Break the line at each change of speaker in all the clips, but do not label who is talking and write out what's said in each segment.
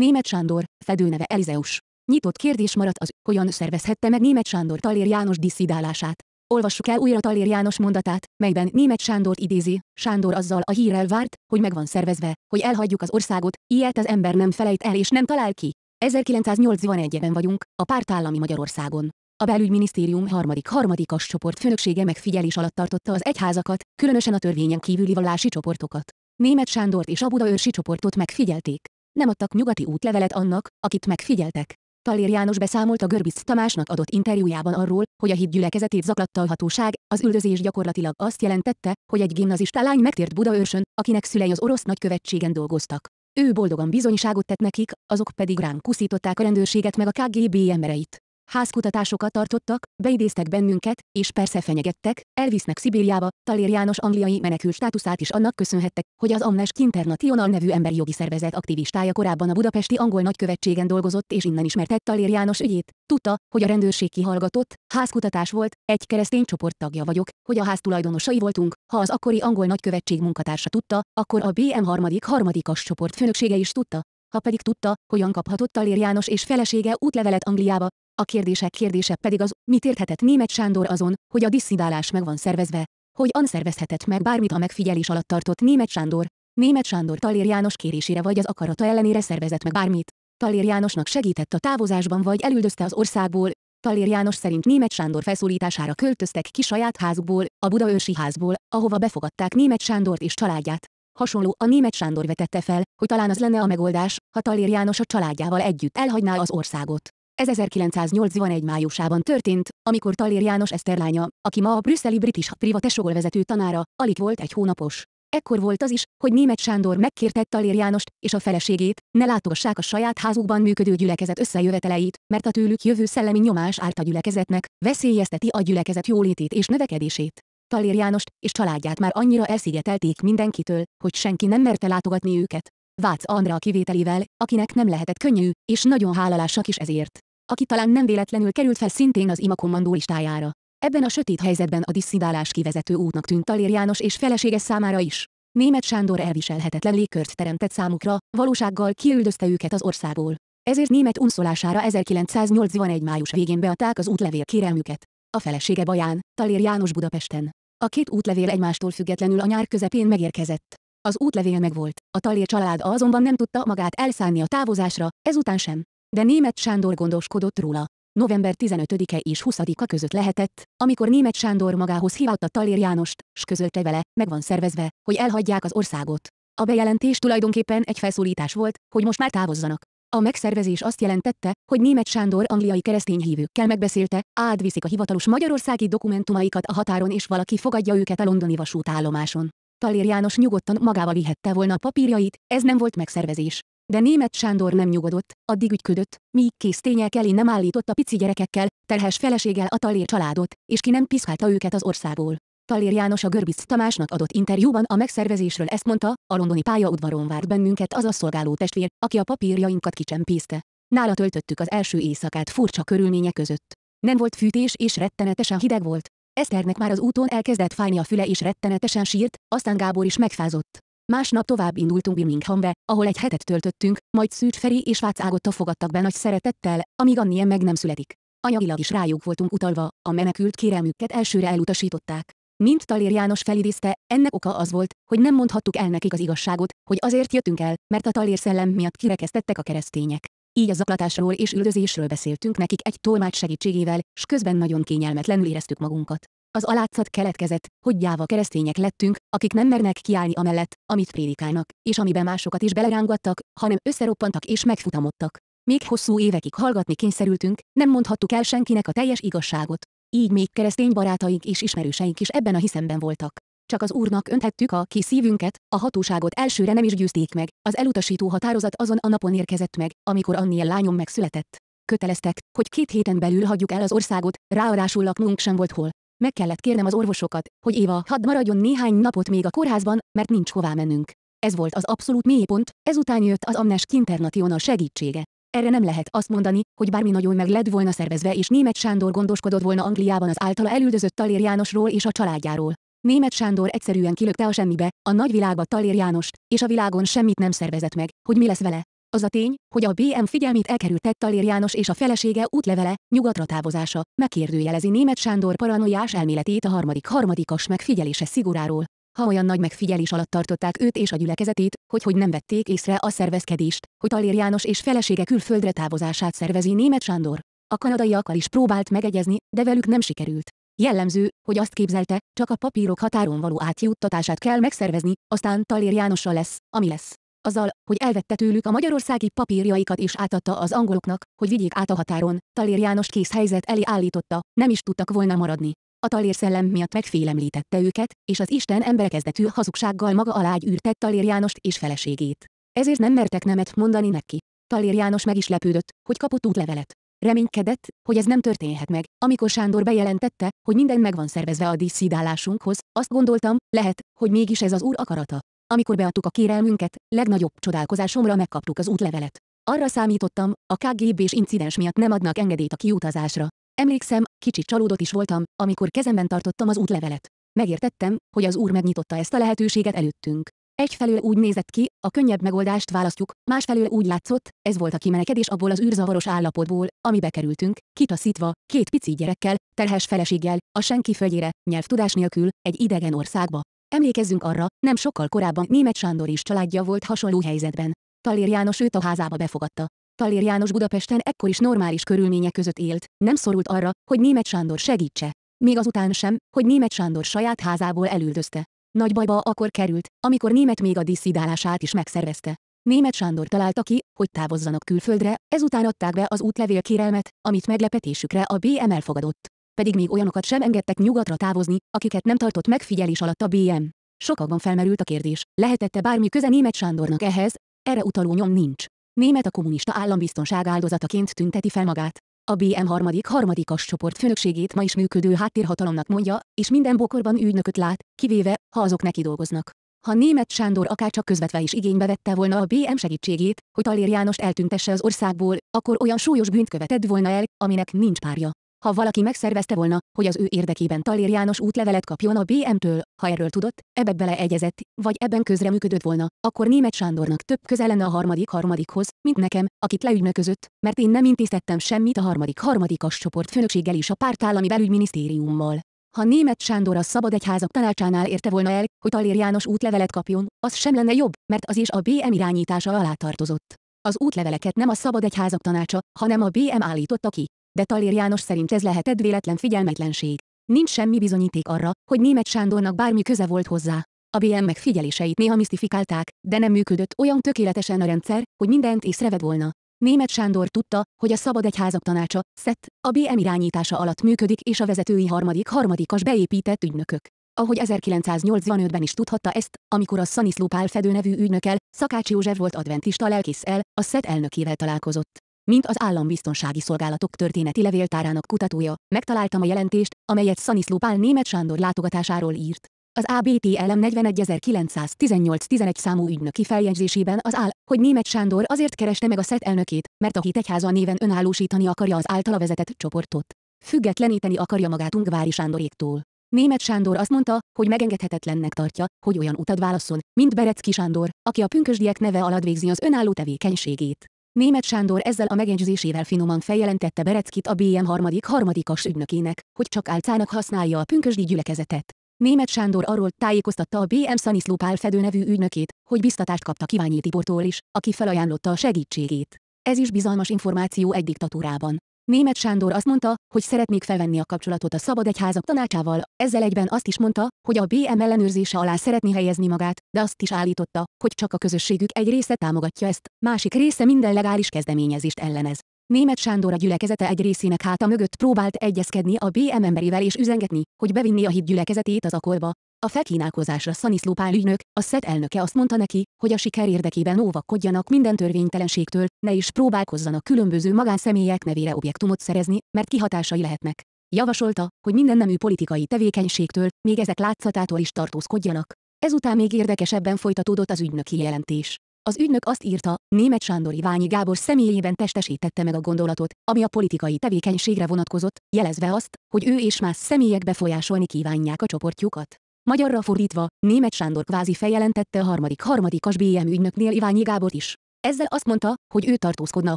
Német Sándor, fedőneve Elizeus. Nyitott kérdés maradt az, hogyan szervezhette meg Német Sándor Talér János diszidálását. Olvassuk el újra Talér János mondatát, melyben Német Sándort idézi, Sándor azzal a hírrel várt, hogy megvan szervezve, hogy elhagyjuk az országot, ilyet az ember nem felejt el és nem talál ki. 1981-ben vagyunk, a pártállami Magyarországon. A belügyminisztérium harmadik harmadikas csoport főnöksége megfigyelés alatt tartotta az egyházakat, különösen a törvényen kívüli vallási csoportokat. Német Sándort és a őrsi csoportot megfigyelték nem adtak nyugati útlevelet annak, akit megfigyeltek. Talér János beszámolt a Görbic Tamásnak adott interjújában arról, hogy a híd gyülekezetét zaklatta a hatóság, az üldözés gyakorlatilag azt jelentette, hogy egy gimnazista lány megtért Budaörsön, akinek szülei az orosz nagykövetségen dolgoztak. Ő boldogan bizonyságot tett nekik, azok pedig ránk kuszították a rendőrséget meg a KGB embereit házkutatásokat tartottak, beidéztek bennünket, és persze fenyegettek, elvisznek Szibériába, Talér János angliai menekül státuszát is annak köszönhettek, hogy az Amnes International nevű emberi jogi szervezet aktivistája korábban a budapesti angol nagykövetségen dolgozott és innen ismertett Talér János ügyét. Tudta, hogy a rendőrség kihallgatott, házkutatás volt, egy keresztény csoport tagja vagyok, hogy a ház tulajdonosai voltunk, ha az akkori angol nagykövetség munkatársa tudta, akkor a BM harmadik harmadikas csoport főnöksége is tudta, ha pedig tudta, hogyan kaphatott Talér János és felesége útlevelet Angliába, a kérdések kérdése pedig az, mit érthetett német Sándor azon, hogy a disszidálás meg van szervezve, hogy an szervezhetett meg bármit a megfigyelés alatt tartott német Sándor, német Sándor Talér János kérésére vagy az akarata ellenére szervezett meg bármit. Talér Jánosnak segített a távozásban vagy elüldözte az országból, Talér János szerint német Sándor felszólítására költöztek ki saját házukból, a ősi házból, ahova befogadták német Sándort és családját. Hasonló a német Sándor vetette fel, hogy talán az lenne a megoldás, ha Talér János a családjával együtt elhagyná az országot. Ez 1981 májusában történt, amikor Talér János Eszterlánya, aki ma a brüsszeli British Private vezető tanára, alig volt egy hónapos. Ekkor volt az is, hogy német Sándor megkérte Talér Jánost és a feleségét, ne látogassák a saját házukban működő gyülekezet összejöveteleit, mert a tőlük jövő szellemi nyomás árt a gyülekezetnek, veszélyezteti a gyülekezet jólétét és növekedését. Talér Jánost és családját már annyira elszigetelték mindenkitől, hogy senki nem merte látogatni őket. Vác Andra a kivételével, akinek nem lehetett könnyű, és nagyon hálalásak is ezért aki talán nem véletlenül került fel szintén az ima kommandó listájára. Ebben a sötét helyzetben a disszidálás kivezető útnak tűnt Talér János és felesége számára is. Német Sándor elviselhetetlen légkört teremtett számukra, valósággal kiüldözte őket az országból. Ezért német unszolására 1981. május végén beadták az útlevél kérelmüket. A felesége Baján, Talér János Budapesten. A két útlevél egymástól függetlenül a nyár közepén megérkezett. Az útlevél megvolt, a Talér család azonban nem tudta magát elszánni a távozásra, ezután sem de német Sándor gondoskodott róla. November 15-e és 20-a között lehetett, amikor német Sándor magához hívatta Talér Jánost, s közölte vele, meg van szervezve, hogy elhagyják az országot. A bejelentés tulajdonképpen egy felszólítás volt, hogy most már távozzanak. A megszervezés azt jelentette, hogy német Sándor angliai keresztény hívőkkel megbeszélte, átviszik a hivatalos magyarországi dokumentumaikat a határon és valaki fogadja őket a londoni vasútállomáson. Talér János nyugodtan magával vihette volna a papírjait, ez nem volt megszervezés, de német Sándor nem nyugodott, addig ügyködött, míg kész tények elé nem a pici gyerekekkel, terhes feleséggel a Talér családot, és ki nem piszkálta őket az országból. Talér János a Görbic Tamásnak adott interjúban a megszervezésről ezt mondta, a londoni pályaudvaron várt bennünket az a szolgáló testvér, aki a papírjainkat kicsempészte. Nála töltöttük az első éjszakát furcsa körülmények között. Nem volt fűtés és rettenetesen hideg volt. Eszternek már az úton elkezdett fájni a füle és rettenetesen sírt, aztán Gábor is megfázott. Másnap tovább indultunk Birminghambe, ahol egy hetet töltöttünk, majd Szűcs Feri és Vác Ágotta fogadtak be nagy szeretettel, amíg Annien meg nem születik. Anyagilag is rájuk voltunk utalva, a menekült kérelmüket elsőre elutasították. Mint Talér János felidézte, ennek oka az volt, hogy nem mondhattuk el nekik az igazságot, hogy azért jöttünk el, mert a Talér szellem miatt kirekesztettek a keresztények. Így a zaklatásról és üldözésről beszéltünk nekik egy tolmács segítségével, s közben nagyon kényelmetlenül éreztük magunkat. Az alátszat keletkezett, hogy gyáva keresztények lettünk, akik nem mernek kiállni amellett, amit prédikálnak, és amiben másokat is belerángattak, hanem összeroppantak és megfutamodtak. Még hosszú évekig hallgatni kényszerültünk, nem mondhattuk el senkinek a teljes igazságot. Így még keresztény barátaink és ismerőseink is ebben a hiszemben voltak. Csak az Úrnak önthettük a ki szívünket, a hatóságot elsőre nem is győzték meg, az elutasító határozat azon a napon érkezett meg, amikor Anniel lányom megszületett. Köteleztek, hogy két héten belül hagyjuk el az országot, ráadásul laknunk sem volt hol. Meg kellett kérnem az orvosokat, hogy Éva, hadd maradjon néhány napot még a kórházban, mert nincs hová mennünk. Ez volt az abszolút mélypont, ezután jött az Amnest International segítsége. Erre nem lehet azt mondani, hogy bármi nagyon meg lett volna szervezve és német Sándor gondoskodott volna Angliában az általa elüldözött Talér Jánosról és a családjáról. Német Sándor egyszerűen kilökte a semmibe, a nagyvilágba Talér Jánost, és a világon semmit nem szervezett meg, hogy mi lesz vele. Az a tény, hogy a BM figyelmét elkerült Talér János és a felesége útlevele, nyugatra távozása, megkérdőjelezi német Sándor paranoiás elméletét a harmadik harmadikas megfigyelése szigoráról. Ha olyan nagy megfigyelés alatt tartották őt és a gyülekezetét, hogy hogy nem vették észre a szervezkedést, hogy Talér János és felesége külföldre távozását szervezi német Sándor. A kanadaiakkal is próbált megegyezni, de velük nem sikerült. Jellemző, hogy azt képzelte, csak a papírok határon való átjuttatását kell megszervezni, aztán Talér Jánossal lesz, ami lesz azzal, hogy elvette tőlük a magyarországi papírjaikat és átadta az angoloknak, hogy vigyék át a határon, Talér János kész helyzet elé állította, nem is tudtak volna maradni. A Talér szellem miatt megfélemlítette őket, és az Isten emberekezdetű hazugsággal maga alá űrtett Talér Jánost és feleségét. Ezért nem mertek nemet mondani neki. Talér János meg is lepődött, hogy kapott útlevelet. Reménykedett, hogy ez nem történhet meg. Amikor Sándor bejelentette, hogy minden megvan szervezve a díszidálásunkhoz, azt gondoltam, lehet, hogy mégis ez az úr akarata. Amikor beadtuk a kérelmünket, legnagyobb csodálkozásomra megkaptuk az útlevelet. Arra számítottam, a KGB és incidens miatt nem adnak engedélyt a kiutazásra. Emlékszem, kicsit csalódott is voltam, amikor kezemben tartottam az útlevelet. Megértettem, hogy az úr megnyitotta ezt a lehetőséget előttünk. Egyfelől úgy nézett ki, a könnyebb megoldást választjuk, másfelől úgy látszott, ez volt a kimenekedés abból az űrzavaros állapotból, amibe kerültünk, kitaszítva, két pici gyerekkel, terhes feleséggel, a senki földjére, nyelvtudás nélkül, egy idegen országba. Emlékezzünk arra, nem sokkal korábban német Sándor is családja volt hasonló helyzetben. Talér János őt a házába befogadta. Talér János Budapesten ekkor is normális körülmények között élt, nem szorult arra, hogy német Sándor segítse. Még azután sem, hogy német Sándor saját házából elüldözte. Nagy bajba akkor került, amikor német még a diszidálását is megszervezte. Német Sándor találta ki, hogy távozzanak külföldre, ezután adták be az útlevél kérelmet, amit meglepetésükre a BM elfogadott pedig még olyanokat sem engedtek nyugatra távozni, akiket nem tartott megfigyelés alatt a BM. Sokakban felmerült a kérdés, lehetette bármi köze német Sándornak ehhez, erre utaló nyom nincs. Német a kommunista állambiztonság áldozataként tünteti fel magát. A BM harmadik harmadikas csoport főnökségét ma is működő háttérhatalomnak mondja, és minden bokorban ügynököt lát, kivéve, ha azok neki dolgoznak. Ha német Sándor csak közvetve is igénybe vette volna a BM segítségét, hogy Talér János eltüntesse az országból, akkor olyan súlyos bűnt követett volna el, aminek nincs párja. Ha valaki megszervezte volna, hogy az ő érdekében Talér János útlevelet kapjon a BM-től, ha erről tudott, ebbe beleegyezett, vagy ebben közreműködött volna, akkor német Sándornak több köze lenne a harmadik harmadikhoz, mint nekem, akit leügynöközött, mert én nem intéztettem semmit a harmadik harmadikas csoport főnökséggel és a pártállami belügyminisztériummal. Ha német Sándor a szabad egyházak tanácsánál érte volna el, hogy Talér János útlevelet kapjon, az sem lenne jobb, mert az is a BM irányítása alá tartozott. Az útleveleket nem a szabad egyházak tanácsa, hanem a BM állította ki de Talér János szerint ez lehetett véletlen figyelmetlenség. Nincs semmi bizonyíték arra, hogy német Sándornak bármi köze volt hozzá. A BM megfigyeléseit néha misztifikálták, de nem működött olyan tökéletesen a rendszer, hogy mindent észreved volna. Német Sándor tudta, hogy a Szabad Egyházak tanácsa, SZET, a BM irányítása alatt működik és a vezetői harmadik-harmadikas beépített ügynökök. Ahogy 1985-ben is tudhatta ezt, amikor a Szaniszló Pál Fedő nevű ügynökkel, Szakács József volt adventista lelkész el, a SZET elnökével találkozott mint az állambiztonsági szolgálatok történeti levéltárának kutatója, megtaláltam a jelentést, amelyet Szaniszló Pál német Sándor látogatásáról írt. Az ABTLM 41918-11 számú ügynöki feljegyzésében az áll, hogy német Sándor azért kereste meg a SZET elnökét, mert a Hitegyháza néven önállósítani akarja az általa vezetett csoportot. Függetleníteni akarja magát Ungvári Sándoréktól. Német Sándor azt mondta, hogy megengedhetetlennek tartja, hogy olyan utat válasszon, mint Berecki Sándor, aki a pünkösdiek neve alatt végzi az önálló tevékenységét. Német Sándor ezzel a megjegyzésével finoman feljelentette Bereckit a BM harmadik harmadikas ügynökének, hogy csak álcának használja a pünkösdi gyülekezetet. Német Sándor arról tájékoztatta a BM Szaniszló Pál Fedő nevű ügynökét, hogy biztatást kapta Kiványi Tibortól is, aki felajánlotta a segítségét. Ez is bizalmas információ egy diktatúrában, Német Sándor azt mondta, hogy szeretnék felvenni a kapcsolatot a szabad egyházak tanácsával, ezzel egyben azt is mondta, hogy a BM ellenőrzése alá szeretné helyezni magát, de azt is állította, hogy csak a közösségük egy része támogatja ezt, másik része minden legális kezdeményezést ellenez. Német Sándor a gyülekezete egy részének háta mögött próbált egyezkedni a BM emberével és üzengetni, hogy bevinni a hit gyülekezetét az akolba, a felkínálkozásra Szaniszló Pál ügynök, a SZET elnöke azt mondta neki, hogy a siker érdekében óvakodjanak minden törvénytelenségtől, ne is próbálkozzanak különböző magánszemélyek nevére objektumot szerezni, mert kihatásai lehetnek. Javasolta, hogy minden nemű politikai tevékenységtől, még ezek látszatától is tartózkodjanak. Ezután még érdekesebben folytatódott az ügynöki jelentés. Az ügynök azt írta, német Sándor Iványi Gábor személyében testesítette meg a gondolatot, ami a politikai tevékenységre vonatkozott, jelezve azt, hogy ő és más személyek befolyásolni kívánják a csoportjukat. Magyarra fordítva, német Sándor kvázi feljelentette a harmadik harmadikas BM ügynöknél Iványi Gábort is. Ezzel azt mondta, hogy ő tartózkodna a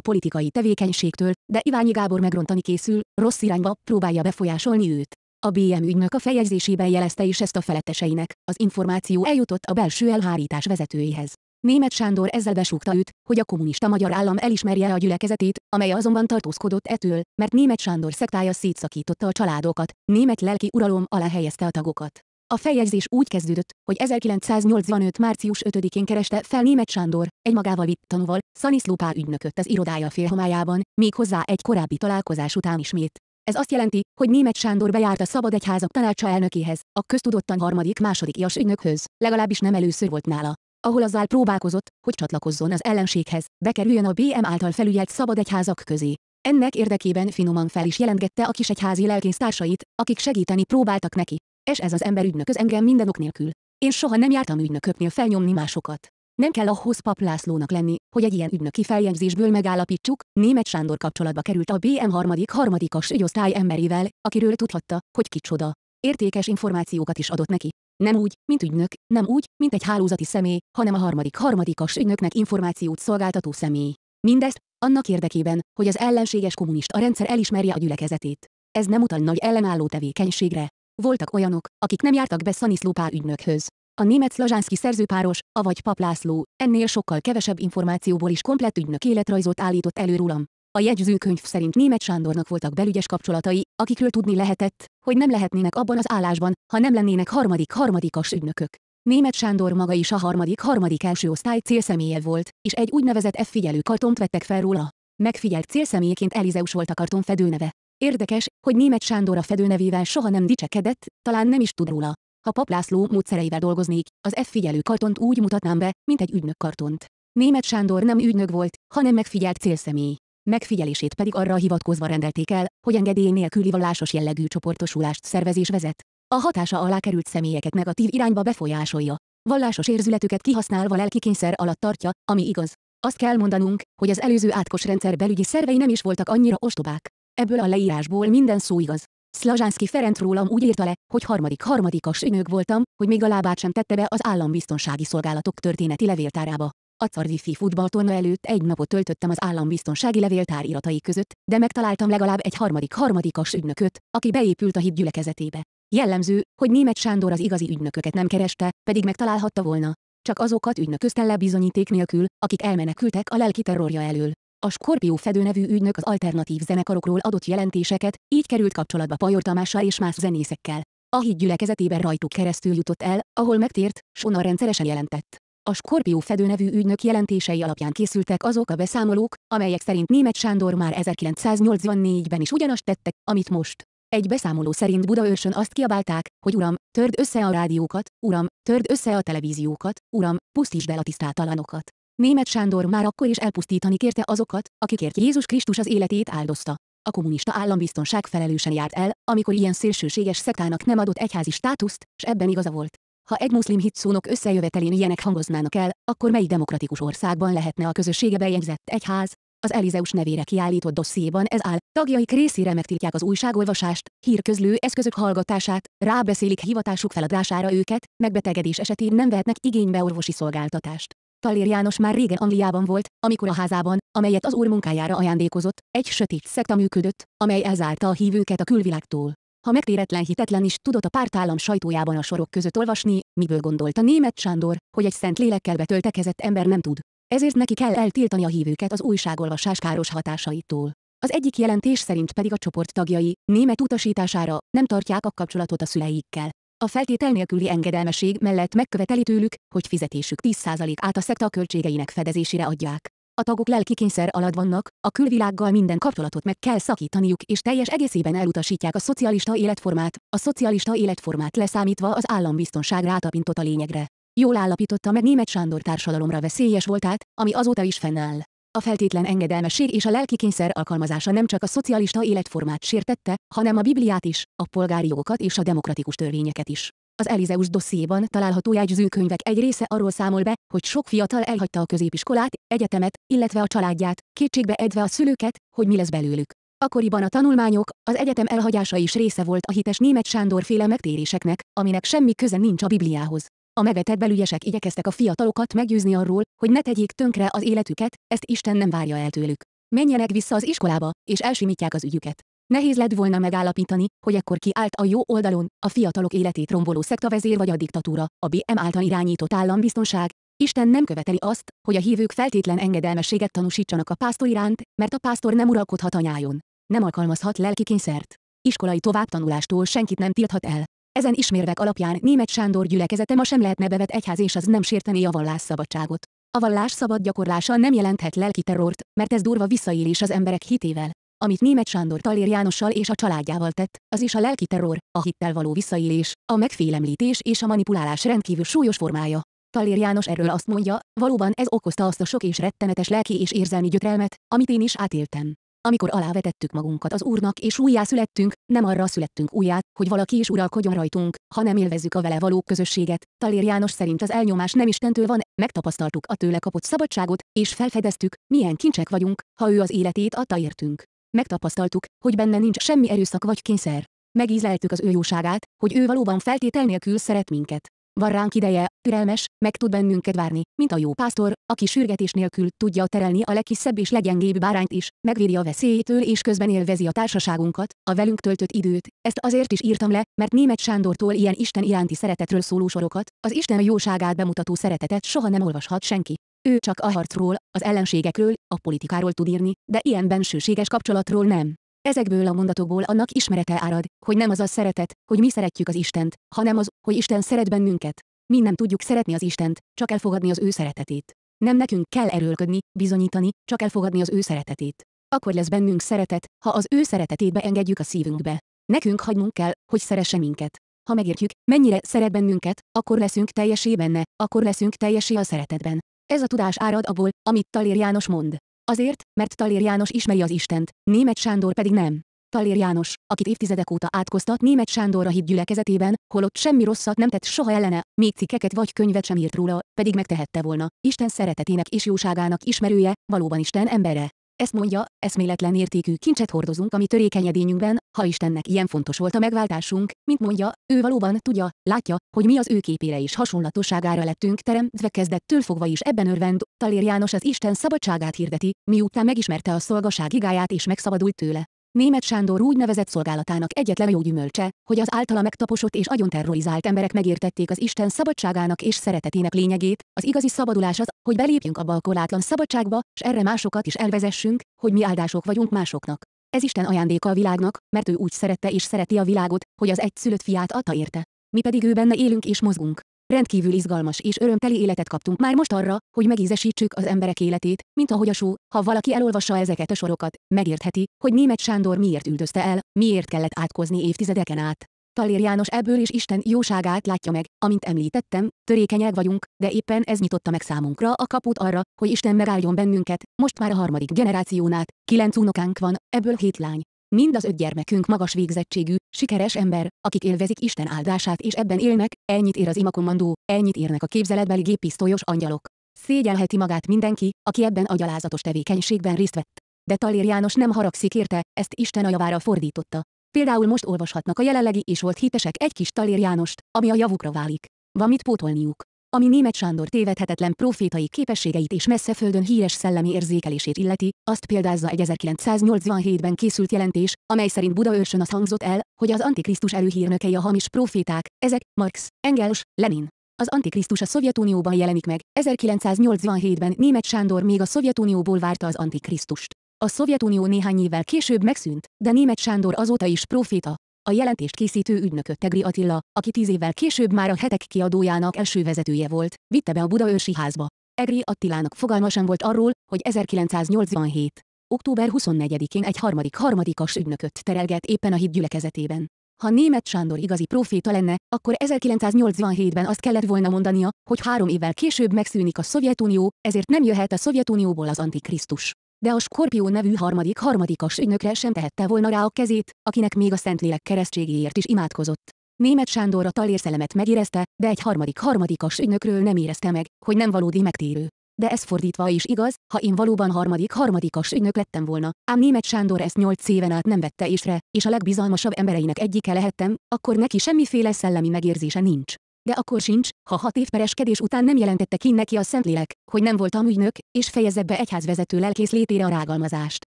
politikai tevékenységtől, de Iványi Gábor megrontani készül, rossz irányba próbálja befolyásolni őt. A BM ügynök a feljegyzésében jelezte is ezt a feletteseinek, az információ eljutott a belső elhárítás vezetőihez. Német Sándor ezzel besúgta őt, hogy a kommunista magyar állam elismerje a gyülekezetét, amely azonban tartózkodott ettől, mert német Sándor szektája szétszakította a családokat, német lelki uralom alá helyezte a tagokat. A feljegyzés úgy kezdődött, hogy 1985. március 5-én kereste fel német Sándor, egy magával vitt tanúval, Szaniszló Pál ügynököt az irodája félhomályában, még hozzá egy korábbi találkozás után ismét. Ez azt jelenti, hogy német Sándor bejárt a Szabad Egyházak tanácsa elnökéhez, a köztudottan harmadik második ias ügynökhöz, legalábbis nem először volt nála ahol azzal próbálkozott, hogy csatlakozzon az ellenséghez, bekerüljön a BM által felügyelt szabad egyházak közé. Ennek érdekében finoman fel is jelentgette a kisegyházi társait, akik segíteni próbáltak neki. És ez az ember ügynököz engem minden ok nélkül. Én soha nem jártam ügynököknél felnyomni másokat. Nem kell ahhoz paplászlónak lenni, hogy egy ilyen ügynöki feljegyzésből megállapítsuk, német Sándor kapcsolatba került a BM harmadik harmadikas ügyosztály emberével, akiről tudhatta, hogy kicsoda. Értékes információkat is adott neki. Nem úgy, mint ügynök, nem úgy, mint egy hálózati személy, hanem a harmadik harmadikas ügynöknek információt szolgáltató személy. Mindezt, annak érdekében, hogy az ellenséges kommunista rendszer elismerje a gyülekezetét. Ez nem utal nagy ellenálló tevékenységre, voltak olyanok, akik nem jártak be Szaniszlópál ügynökhöz. A német Szlazsánszki szerzőpáros, avagy Pap László, ennél sokkal kevesebb információból is komplett ügynök életrajzot állított elő rólam. A jegyzőkönyv szerint német Sándornak voltak belügyes kapcsolatai, akikről tudni lehetett, hogy nem lehetnének abban az állásban, ha nem lennének harmadik-harmadikas ügynökök. Német Sándor maga is a harmadik-harmadik első osztály célszemélye volt, és egy úgynevezett F-figyelő kartont vettek fel róla. Megfigyelt célszemélyeként Elizeus volt a karton fedőneve. Érdekes, hogy német Sándor a fedőnevével soha nem dicsekedett, talán nem is tud róla. Ha paplászló módszereivel dolgoznék, az F figyelő kartont úgy mutatnám be, mint egy ügynök kartont. Német Sándor nem ügynök volt, hanem megfigyelt célszemély. Megfigyelését pedig arra hivatkozva rendelték el, hogy engedély nélküli vallásos jellegű csoportosulást szervezés vezet. A hatása alá került személyeket negatív irányba befolyásolja. Vallásos érzületüket kihasználva lelki kényszer alatt tartja, ami igaz. Azt kell mondanunk, hogy az előző átkos rendszer belügyi szervei nem is voltak annyira ostobák. Ebből a leírásból minden szó igaz. Szlazsánszki Ferenc rólam úgy írta le, hogy harmadik harmadikas ügynök voltam, hogy még a lábát sem tette be az állambiztonsági szolgálatok történeti levéltárába. A Cardifi futballtorna előtt egy napot töltöttem az állambiztonsági levéltár iratai között, de megtaláltam legalább egy harmadik harmadikas ügynököt, aki beépült a híd gyülekezetébe. Jellemző, hogy német Sándor az igazi ügynököket nem kereste, pedig megtalálhatta volna. Csak azokat ügynöközte le bizonyíték nélkül, akik elmenekültek a lelki terrorja elől. A Skorpió Fedő nevű ügynök az alternatív zenekarokról adott jelentéseket, így került kapcsolatba Pajor Tamással és más zenészekkel. A híd gyülekezetében rajtuk keresztül jutott el, ahol megtért, s onnan rendszeresen jelentett. A Skorpió Fedő nevű ügynök jelentései alapján készültek azok a beszámolók, amelyek szerint Német Sándor már 1984-ben is ugyanazt tette, amit most. Egy beszámoló szerint Budaörsön azt kiabálták, hogy uram, törd össze a rádiókat, uram, törd össze a televíziókat, uram, pusztítsd el a tisztátalanokat. Német Sándor már akkor is elpusztítani kérte azokat, akikért Jézus Krisztus az életét áldozta. A kommunista állambiztonság felelősen járt el, amikor ilyen szélsőséges szektának nem adott egyházi státuszt, s ebben igaza volt. Ha egy muszlim hitszónok összejövetelén ilyenek hangoznának el, akkor mely demokratikus országban lehetne a közössége bejegyzett egyház? Az Elizeus nevére kiállított dossziéban ez áll, tagjaik részére megtiltják az újságolvasást, hírközlő eszközök hallgatását, rábeszélik hivatásuk feladására őket, megbetegedés esetén nem vehetnek igénybe orvosi szolgáltatást. Tallér János már régen Angliában volt, amikor a házában, amelyet az úr munkájára ajándékozott, egy sötét szekta működött, amely elzárta a hívőket a külvilágtól. Ha megtéretlen hitetlen is tudott a pártállam sajtójában a sorok között olvasni, miből gondolta német Sándor, hogy egy szent lélekkel betöltekezett ember nem tud. Ezért neki kell eltiltani a hívőket az újságolvasás káros hatásaitól. Az egyik jelentés szerint pedig a csoport tagjai, német utasítására, nem tartják a kapcsolatot a szüleikkel. A feltétel nélküli engedelmeség mellett megköveteli tőlük, hogy fizetésük 10%-át a szekta költségeinek fedezésére adják. A tagok lelki kényszer alatt vannak, a külvilággal minden kapcsolatot meg kell szakítaniuk és teljes egészében elutasítják a szocialista életformát, a szocialista életformát leszámítva az állambiztonság rátapintott a lényegre. Jól állapította meg német Sándor társadalomra veszélyes voltát, ami azóta is fennáll. A feltétlen engedelmesség és a lelki kényszer alkalmazása nem csak a szocialista életformát sértette, hanem a Bibliát is, a polgári jogokat és a demokratikus törvényeket is. Az Elizeus dossziéban található jegyzőkönyvek egy része arról számol be, hogy sok fiatal elhagyta a középiskolát, egyetemet, illetve a családját, kétségbe edve a szülőket, hogy mi lesz belőlük. Akkoriban a tanulmányok, az egyetem elhagyása is része volt a hites német Sándor féle megtéréseknek, aminek semmi köze nincs a Bibliához. A megetett belügyesek igyekeztek a fiatalokat meggyőzni arról, hogy ne tegyék tönkre az életüket, ezt Isten nem várja el tőlük. Menjenek vissza az iskolába, és elsimítják az ügyüket. Nehéz lett volna megállapítani, hogy ekkor ki állt a jó oldalon, a fiatalok életét romboló szektavezér vagy a diktatúra, a BM által irányított állambiztonság. Isten nem követeli azt, hogy a hívők feltétlen engedelmességet tanúsítsanak a pásztor iránt, mert a pásztor nem uralkodhat anyájon. Nem alkalmazhat lelki kényszert. Iskolai továbbtanulástól senkit nem tilthat el. Ezen ismérvek alapján német Sándor gyülekezete ma sem lehetne bevet egyház és az nem sérteni a vallásszabadságot. A vallás szabad gyakorlása nem jelenthet lelki terrort, mert ez durva visszaélés az emberek hitével. Amit német Sándor Talér Jánossal és a családjával tett, az is a lelki terror, a hittel való visszaélés, a megfélemlítés és a manipulálás rendkívül súlyos formája. Talér János erről azt mondja, valóban ez okozta azt a sok és rettenetes lelki és érzelmi gyötrelmet, amit én is átéltem amikor alávetettük magunkat az Úrnak és újjá születtünk, nem arra születtünk újjá, hogy valaki is uralkodjon rajtunk, hanem élvezzük a vele való közösséget. Talér János szerint az elnyomás nem Istentől van, megtapasztaltuk a tőle kapott szabadságot, és felfedeztük, milyen kincsek vagyunk, ha ő az életét adta értünk. Megtapasztaltuk, hogy benne nincs semmi erőszak vagy kényszer. Megízleltük az ő jóságát, hogy ő valóban feltétel nélkül szeret minket. Van ránk ideje, türelmes, meg tud bennünket várni, mint a jó pásztor, aki sürgetés nélkül tudja terelni a legkisebb és leggyengébb bárányt is, megvédi a veszélyétől és közben élvezi a társaságunkat, a velünk töltött időt. Ezt azért is írtam le, mert német Sándortól ilyen Isten iránti szeretetről szóló sorokat, az Isten jóságát bemutató szeretetet soha nem olvashat senki. Ő csak a harcról, az ellenségekről, a politikáról tud írni, de ilyen bensőséges kapcsolatról nem. Ezekből a mondatokból annak ismerete árad, hogy nem az a szeretet, hogy mi szeretjük az Istent, hanem az, hogy Isten szeret bennünket. Mi nem tudjuk szeretni az Istent, csak elfogadni az ő szeretetét. Nem nekünk kell erőlködni, bizonyítani, csak elfogadni az ő szeretetét. Akkor lesz bennünk szeretet, ha az ő szeretetét beengedjük a szívünkbe. Nekünk hagynunk kell, hogy szeresse minket. Ha megértjük, mennyire szeret bennünket, akkor leszünk teljesé benne, akkor leszünk teljesé a szeretetben. Ez a tudás árad abból, amit Talér János mond. Azért, mert Talér János ismeri az Istent, német Sándor pedig nem. Talér János, akit évtizedek óta átkoztat német a híd gyülekezetében, holott semmi rosszat nem tett soha ellene, még cikkeket vagy könyvet sem írt róla, pedig megtehette volna. Isten szeretetének és jóságának ismerője, valóban Isten embere. Ezt mondja, eszméletlen értékű kincset hordozunk, ami törékeny edényünkben, ha Istennek ilyen fontos volt a megváltásunk, mint mondja, ő valóban tudja, látja, hogy mi az ő képére és hasonlatosságára lettünk teremtve kezdettől fogva is ebben örvend, Talér János az Isten szabadságát hirdeti, miután megismerte a szolgaság igáját és megszabadult tőle. Német Sándor úgynevezett szolgálatának egyetlen jó gyümölcse, hogy az általa megtaposott és agyon terrorizált emberek megértették az Isten szabadságának és szeretetének lényegét, az igazi szabadulás az, hogy belépjünk abba a korlátlan szabadságba, s erre másokat is elvezessünk, hogy mi áldások vagyunk másoknak. Ez Isten ajándéka a világnak, mert ő úgy szerette és szereti a világot, hogy az egyszülött fiát adta érte. Mi pedig ő benne élünk és mozgunk. Rendkívül izgalmas és örömteli életet kaptunk már most arra, hogy megízesítsük az emberek életét, mint ahogy a só, ha valaki elolvassa ezeket a sorokat, megértheti, hogy német Sándor miért üldözte el, miért kellett átkozni évtizedeken át. Talér János ebből is Isten jóságát látja meg, amint említettem, törékenyek vagyunk, de éppen ez nyitotta meg számunkra a kaput arra, hogy Isten megálljon bennünket, most már a harmadik generációnát, kilenc unokánk van, ebből hét lány, Mind az öt gyermekünk magas végzettségű, sikeres ember, akik élvezik Isten áldását és ebben élnek, ennyit ér az imakommandó, ennyit érnek a képzeletbeli géppisztolyos angyalok. Szégyelheti magát mindenki, aki ebben a gyalázatos tevékenységben részt vett. De Talér János nem haragszik érte, ezt Isten a javára fordította. Például most olvashatnak a jelenlegi és volt hitesek egy kis Talér Jánost, ami a javukra válik. Van mit pótolniuk ami német Sándor tévedhetetlen profétai képességeit és messze földön híres szellemi érzékelését illeti, azt példázza egy 1987-ben készült jelentés, amely szerint őrsön az hangzott el, hogy az antikrisztus előhírnökei a hamis proféták, ezek Marx, Engels, Lenin. Az Antikrisztus a Szovjetunióban jelenik meg, 1987-ben német Sándor még a Szovjetunióból várta az Antikrisztust. A Szovjetunió néhány évvel később megszűnt, de német Sándor azóta is proféta, a jelentést készítő ügynököt Tegri Attila, aki tíz évvel később már a hetek kiadójának első vezetője volt, vitte be a ősi házba. Egri Attilának fogalma sem volt arról, hogy 1987. október 24-én egy harmadik harmadikas ügynököt terelget éppen a híd gyülekezetében. Ha német Sándor igazi proféta lenne, akkor 1987-ben azt kellett volna mondania, hogy három évvel később megszűnik a Szovjetunió, ezért nem jöhet a Szovjetunióból az Antikrisztus de a Skorpió nevű harmadik harmadikas ügynökre sem tehette volna rá a kezét, akinek még a Szentlélek keresztségéért is imádkozott. Német Sándor a talérszelemet megérezte, de egy harmadik harmadikas ügynökről nem érezte meg, hogy nem valódi megtérő. De ez fordítva is igaz, ha én valóban harmadik harmadikas ügynök lettem volna, ám német Sándor ezt nyolc éven át nem vette észre, és a legbizalmasabb embereinek egyike lehettem, akkor neki semmiféle szellemi megérzése nincs de akkor sincs, ha hat év pereskedés után nem jelentette ki neki a Szentlélek, hogy nem voltam ügynök, és fejezze be egyházvezető lelkész létére a rágalmazást.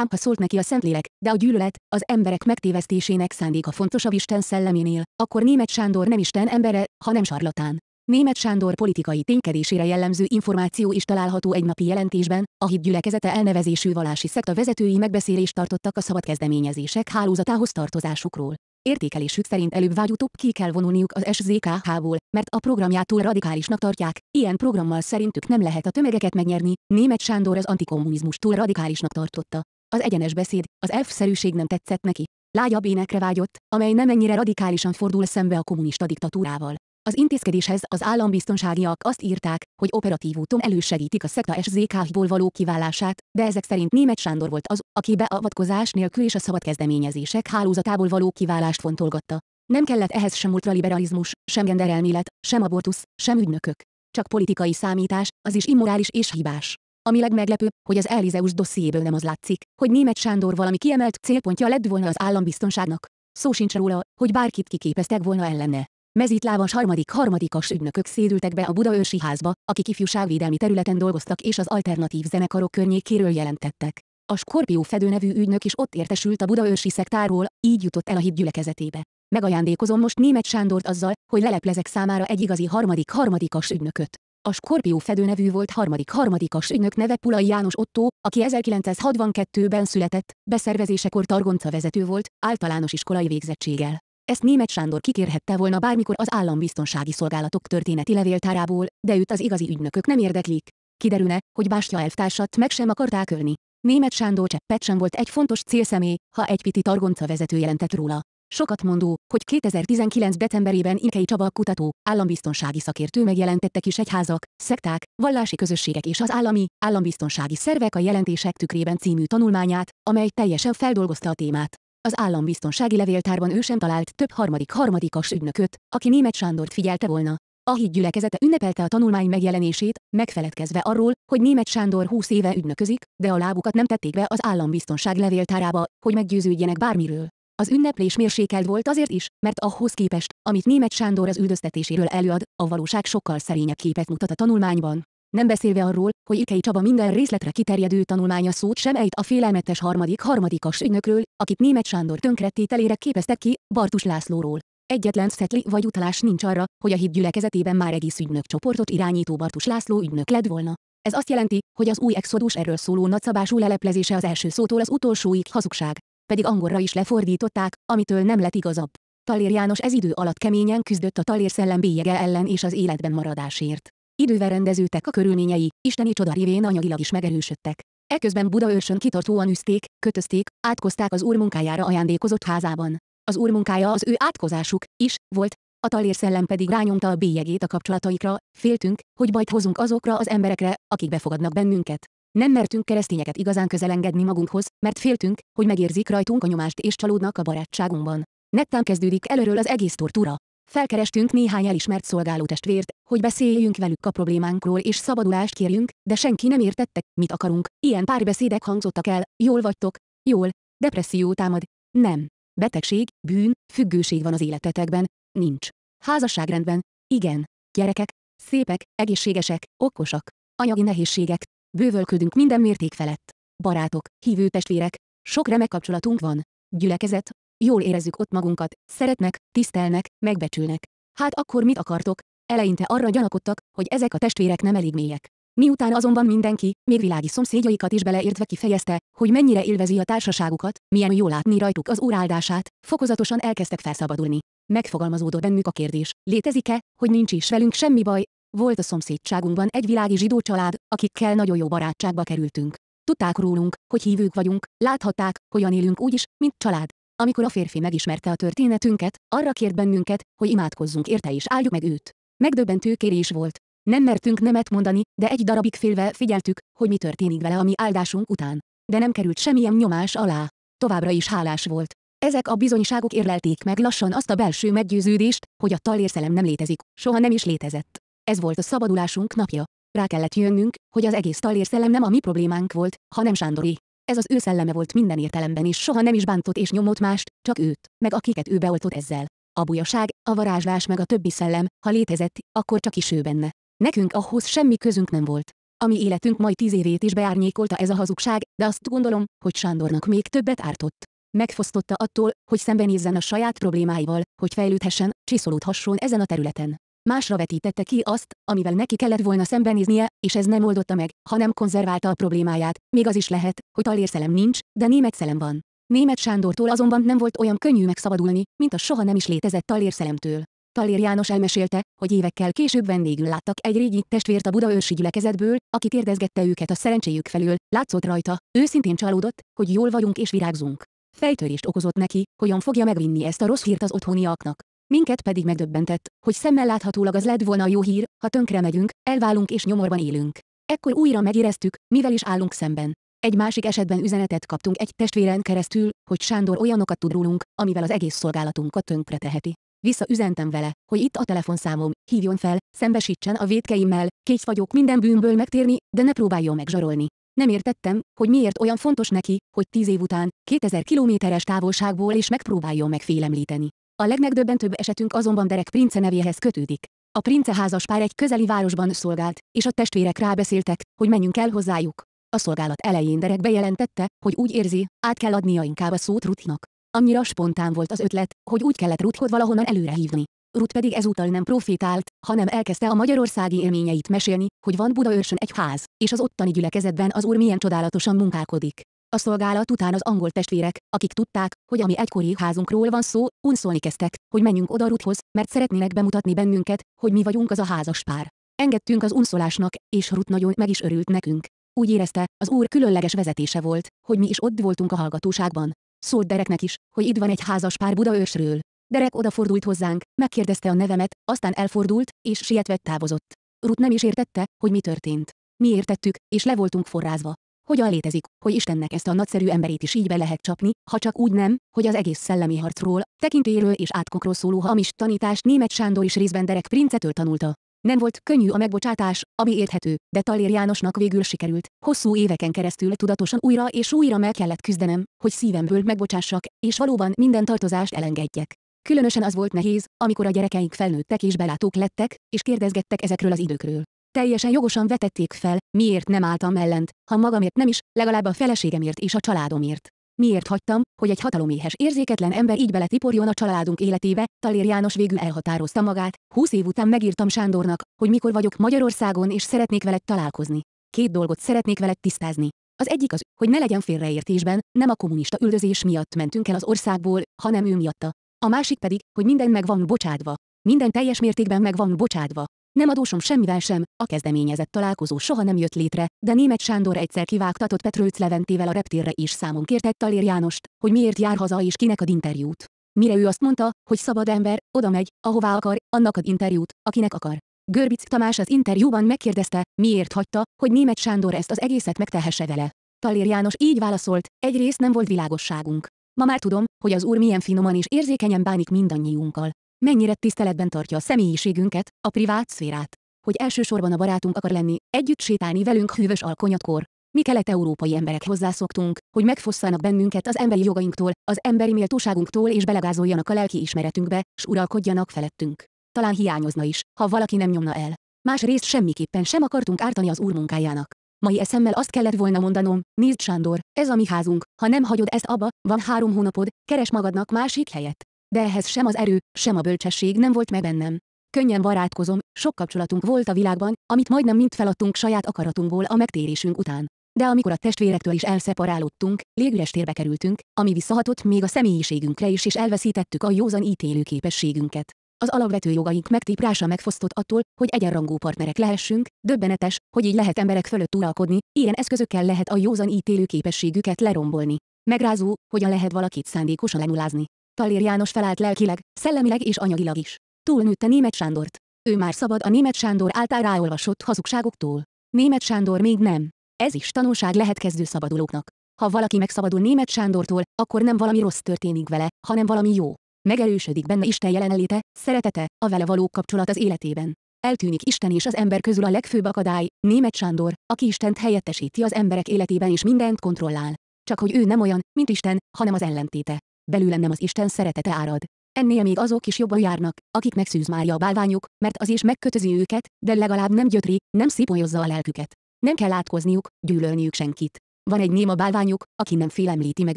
Ám ha szólt neki a Szentlélek, de a gyűlölet, az emberek megtévesztésének szándéka fontosabb Isten szelleménél, akkor német Sándor nem Isten embere, hanem sarlatán. Német Sándor politikai ténykedésére jellemző információ is található egy napi jelentésben, a hit gyülekezete elnevezésű valási szekta vezetői megbeszélést tartottak a szabad kezdeményezések hálózatához tartozásukról. Értékelésük szerint előbb utóbb ki kell vonulniuk az SZKH-ból, mert a programjától radikálisnak tartják, ilyen programmal szerintük nem lehet a tömegeket megnyerni, német Sándor az antikommunizmus túl radikálisnak tartotta. Az egyenes beszéd, az elfszerűség nem tetszett neki. Lágyabb énekre vágyott, amely nem ennyire radikálisan fordul szembe a kommunista diktatúrával. Az intézkedéshez az állambiztonságiak azt írták, hogy operatív úton elősegítik a szekta szk ból való kiválását, de ezek szerint német Sándor volt az, aki beavatkozás nélkül és a szabad kezdeményezések hálózatából való kiválást fontolgatta. Nem kellett ehhez sem ultraliberalizmus, sem genderelmélet, sem abortusz, sem ügynökök. Csak politikai számítás, az is immorális és hibás. Ami legmeglepőbb, hogy az Elizeus dossziéből nem az látszik, hogy német Sándor valami kiemelt célpontja lett volna az állambiztonságnak. Szó sincs róla, hogy bárkit kiképeztek volna ellene. Mezítlábas harmadik harmadikas ügynökök szédültek be a ősi házba, akik ifjúságvédelmi területen dolgoztak és az alternatív zenekarok környékéről jelentettek. A Skorpió Fedő nevű ügynök is ott értesült a ősi szektáról, így jutott el a híd gyülekezetébe. Megajándékozom most német Sándort azzal, hogy leleplezek számára egy igazi harmadik harmadikas ügynököt. A Skorpió Fedő nevű volt harmadik harmadikas ügynök neve Pulai János Otto, aki 1962-ben született, beszervezésekor Targonca vezető volt, általános iskolai végzettséggel. Ezt német Sándor kikérhette volna bármikor az állambiztonsági szolgálatok történeti levéltárából, de őt az igazi ügynökök nem érdeklik. Kiderülne, hogy Bástya elvtársat meg sem akarták ölni. Német Sándor cseppet sem volt egy fontos célszemély, ha egy piti targonca vezető jelentett róla. Sokat mondó, hogy 2019. decemberében Inkei Csaba kutató, állambiztonsági szakértő megjelentettek is egyházak, szekták, vallási közösségek és az állami, állambiztonsági szervek a jelentések tükrében című tanulmányát, amely teljesen feldolgozta a témát. Az állambiztonsági levéltárban ő sem talált több harmadik harmadikas ügynököt, aki német Sándort figyelte volna. A híd gyülekezete ünnepelte a tanulmány megjelenését, megfeledkezve arról, hogy német Sándor 20 éve ügynöközik, de a lábukat nem tették be az állambiztonság levéltárába, hogy meggyőződjenek bármiről. Az ünneplés mérsékelt volt azért is, mert ahhoz képest, amit német Sándor az üldöztetéséről előad, a valóság sokkal szerényebb képet mutat a tanulmányban. Nem beszélve arról, hogy Ikei Csaba minden részletre kiterjedő tanulmánya szót sem ejt a félelmetes harmadik harmadikas ügynökről, akit német Sándor tönkretételére képeztek ki, Bartus Lászlóról. Egyetlen szetli vagy utalás nincs arra, hogy a híd gyülekezetében már egész ügynök csoportot irányító Bartus László ügynök lett volna. Ez azt jelenti, hogy az új exodus erről szóló nagyszabású leleplezése az első szótól az utolsóig hazugság, pedig angolra is lefordították, amitől nem lett igazabb. Talér János ez idő alatt keményen küzdött a Talér szellem bélyege ellen és az életben maradásért. Idővel rendeződtek a körülményei, isteni csoda révén anyagilag is megerősödtek. Eközben Budaörsön kitartóan üzték, kötözték, átkozták az úr munkájára ajándékozott házában. Az úr munkája az ő átkozásuk is volt, a talér szellem pedig rányomta a bélyegét a kapcsolataikra, féltünk, hogy bajt hozunk azokra az emberekre, akik befogadnak bennünket. Nem mertünk keresztényeket igazán közel engedni magunkhoz, mert féltünk, hogy megérzik rajtunk a nyomást és csalódnak a barátságunkban. Nettán kezdődik előről az egész tortúra. Felkerestünk néhány elismert testvért, hogy beszéljünk velük a problémánkról és szabadulást kérjünk, de senki nem értette, mit akarunk. Ilyen párbeszédek hangzottak el, jól vagytok, jól, depresszió támad, nem. Betegség, bűn, függőség van az életetekben, nincs. Házasságrendben, igen. Gyerekek, szépek, egészségesek, okosak. Anyagi nehézségek, bővölködünk minden mérték felett. Barátok, hívő testvérek, sok remek kapcsolatunk van. Gyülekezet, jól érezzük ott magunkat, szeretnek, tisztelnek, megbecsülnek. Hát akkor mit akartok? Eleinte arra gyanakodtak, hogy ezek a testvérek nem elég mélyek. Miután azonban mindenki, még világi szomszédjaikat is beleértve kifejezte, hogy mennyire élvezi a társaságukat, milyen jól látni rajtuk az uráldását, fokozatosan elkezdtek felszabadulni. Megfogalmazódott bennük a kérdés, létezik-e, hogy nincs is velünk semmi baj, volt a szomszédságunkban egy világi zsidó család, akikkel nagyon jó barátságba kerültünk. Tudták rólunk, hogy hívők vagyunk, láthatták, hogyan élünk úgy is, mint család. Amikor a férfi megismerte a történetünket, arra kért bennünket, hogy imádkozzunk érte és álljuk meg őt. Megdöbbentő kérés volt. Nem mertünk nemet mondani, de egy darabig félve figyeltük, hogy mi történik vele a mi áldásunk után. De nem került semmilyen nyomás alá. Továbbra is hálás volt. Ezek a bizonyságok érlelték meg lassan azt a belső meggyőződést, hogy a talérszelem nem létezik, soha nem is létezett. Ez volt a szabadulásunk napja. Rá kellett jönnünk, hogy az egész talérszelem nem a mi problémánk volt, hanem Sándori ez az ő szelleme volt minden értelemben és soha nem is bántott és nyomott mást, csak őt, meg akiket ő beoltott ezzel. A bujaság, a varázslás meg a többi szellem, ha létezett, akkor csak is ő benne. Nekünk ahhoz semmi közünk nem volt. Ami életünk majd tíz évét is beárnyékolta ez a hazugság, de azt gondolom, hogy Sándornak még többet ártott. Megfosztotta attól, hogy szembenézzen a saját problémáival, hogy fejlődhessen, csiszolódhasson ezen a területen másra vetítette ki azt, amivel neki kellett volna szembenéznie, és ez nem oldotta meg, hanem konzerválta a problémáját, még az is lehet, hogy talérszelem nincs, de német szelem van. Német Sándortól azonban nem volt olyan könnyű megszabadulni, mint a soha nem is létezett talérszelemtől. Talér János elmesélte, hogy évekkel később vendégül láttak egy régi testvért a budaörsi gyülekezetből, aki kérdezgette őket a szerencséjük felül, látszott rajta, őszintén csalódott, hogy jól vagyunk és virágzunk. Fejtörést okozott neki, hogyan fogja megvinni ezt a rossz hírt az otthoniaknak. Minket pedig megdöbbentett, hogy szemmel láthatólag az lett volna a jó hír, ha tönkre megyünk, elválunk és nyomorban élünk. Ekkor újra megéreztük, mivel is állunk szemben. Egy másik esetben üzenetet kaptunk egy testvéren keresztül, hogy Sándor olyanokat tud rólunk, amivel az egész szolgálatunkat tönkre teheti. Visszaüzentem vele, hogy itt a telefonszámom, hívjon fel, szembesítsen a védkeimmel, kész vagyok minden bűnből megtérni, de ne próbáljon megzsarolni. Nem értettem, hogy miért olyan fontos neki, hogy tíz év után, 2000 kilométeres távolságból is megpróbáljon megfélemlíteni. A legmegdöbbentőbb esetünk azonban Derek Prince nevéhez kötődik. A Prince házas pár egy közeli városban szolgált, és a testvérek rábeszéltek, hogy menjünk el hozzájuk. A szolgálat elején Derek bejelentette, hogy úgy érzi, át kell adnia inkább a szót Rutnak. Annyira spontán volt az ötlet, hogy úgy kellett Ruthot valahonnan előre hívni. Ruth pedig ezúttal nem profétált, hanem elkezdte a magyarországi élményeit mesélni, hogy van Budaörsön egy ház, és az ottani gyülekezetben az úr milyen csodálatosan munkálkodik. A szolgálat után az angol testvérek, akik tudták, hogy ami egykori házunkról van szó, unszolni kezdtek, hogy menjünk oda Ruthhoz, mert szeretnének bemutatni bennünket, hogy mi vagyunk az a házas pár. Engedtünk az unszolásnak, és Ruth nagyon meg is örült nekünk. Úgy érezte, az úr különleges vezetése volt, hogy mi is ott voltunk a hallgatóságban. Szólt Dereknek is, hogy itt van egy házas pár Buda ősről. Derek odafordult hozzánk, megkérdezte a nevemet, aztán elfordult, és sietve távozott. Ruth nem is értette, hogy mi történt. Mi értettük, és le voltunk forrázva. Hogyan létezik, hogy Istennek ezt a nagyszerű emberét is így be lehet csapni, ha csak úgy nem, hogy az egész szellemi harcról, tekintéről és átkokról szóló hamis tanítást német Sándor is részben Derek Princetől tanulta. Nem volt könnyű a megbocsátás, ami érthető, de Talér Jánosnak végül sikerült. Hosszú éveken keresztül tudatosan újra és újra meg kellett küzdenem, hogy szívemből megbocsássak, és valóban minden tartozást elengedjek. Különösen az volt nehéz, amikor a gyerekeink felnőttek és belátók lettek, és kérdezgettek ezekről az időkről teljesen jogosan vetették fel, miért nem álltam ellent, ha magamért nem is, legalább a feleségemért és a családomért. Miért hagytam, hogy egy hataloméhes érzéketlen ember így beletiporjon a családunk életébe, Talér János végül elhatározta magát, húsz év után megírtam Sándornak, hogy mikor vagyok Magyarországon és szeretnék veled találkozni. Két dolgot szeretnék veled tisztázni. Az egyik az, hogy ne legyen félreértésben, nem a kommunista üldözés miatt mentünk el az országból, hanem ő miatta. A másik pedig, hogy minden meg van bocsádva. Minden teljes mértékben meg van bocsádva nem adósom semmivel sem, a kezdeményezett találkozó soha nem jött létre, de német Sándor egyszer kivágtatott Petrőc Leventével a reptérre és számon kértett Talér Jánost, hogy miért jár haza és kinek ad interjút. Mire ő azt mondta, hogy szabad ember, oda megy, ahová akar, annak ad interjút, akinek akar. Görbic Tamás az interjúban megkérdezte, miért hagyta, hogy német Sándor ezt az egészet megtehesse vele. Talér János így válaszolt, egyrészt nem volt világosságunk. Ma már tudom, hogy az úr milyen finoman és érzékenyen bánik mindannyiunkkal mennyire tiszteletben tartja a személyiségünket, a privát szférát. Hogy elsősorban a barátunk akar lenni, együtt sétálni velünk hűvös alkonyatkor. Mi kelet-európai emberek hozzászoktunk, hogy megfosszanak bennünket az emberi jogainktól, az emberi méltóságunktól és belegázoljanak a lelki ismeretünkbe, s uralkodjanak felettünk. Talán hiányozna is, ha valaki nem nyomna el. Másrészt semmiképpen sem akartunk ártani az úr munkájának. Mai eszemmel azt kellett volna mondanom, nézd Sándor, ez a mi házunk, ha nem hagyod ezt abba, van három hónapod, keres magadnak másik helyet de ehhez sem az erő, sem a bölcsesség nem volt meg bennem. Könnyen barátkozom, sok kapcsolatunk volt a világban, amit majdnem mind feladtunk saját akaratunkból a megtérésünk után. De amikor a testvérektől is elszeparálódtunk, légüres térbe kerültünk, ami visszahatott még a személyiségünkre is és elveszítettük a józan ítélő képességünket. Az alapvető jogaink megtiprása megfosztott attól, hogy egyenrangú partnerek lehessünk, döbbenetes, hogy így lehet emberek fölött uralkodni, ilyen eszközökkel lehet a józan ítélő képességüket lerombolni. Megrázó, hogyan lehet valakit szándékosan lenulázni. Talér János felállt lelkileg, szellemileg és anyagilag is. Túlnőtte német Sándort. Ő már szabad a német Sándor által ráolvasott hazugságoktól. Német Sándor még nem. Ez is tanulság lehet kezdő szabadulóknak. Ha valaki megszabadul német Sándortól, akkor nem valami rossz történik vele, hanem valami jó. Megerősödik benne Isten jelenléte, szeretete, a vele való kapcsolat az életében. Eltűnik Isten és az ember közül a legfőbb akadály, német Sándor, aki Istent helyettesíti az emberek életében és mindent kontrollál. Csak hogy ő nem olyan, mint Isten, hanem az ellentéte belőlem nem az Isten szeretete árad. Ennél még azok is jobban járnak, akik megszűz Mária a bálványuk, mert az is megkötözi őket, de legalább nem gyötri, nem szipolyozza a lelküket. Nem kell átkozniuk, gyűlölniük senkit. Van egy néma bálványuk, aki nem félemlíti meg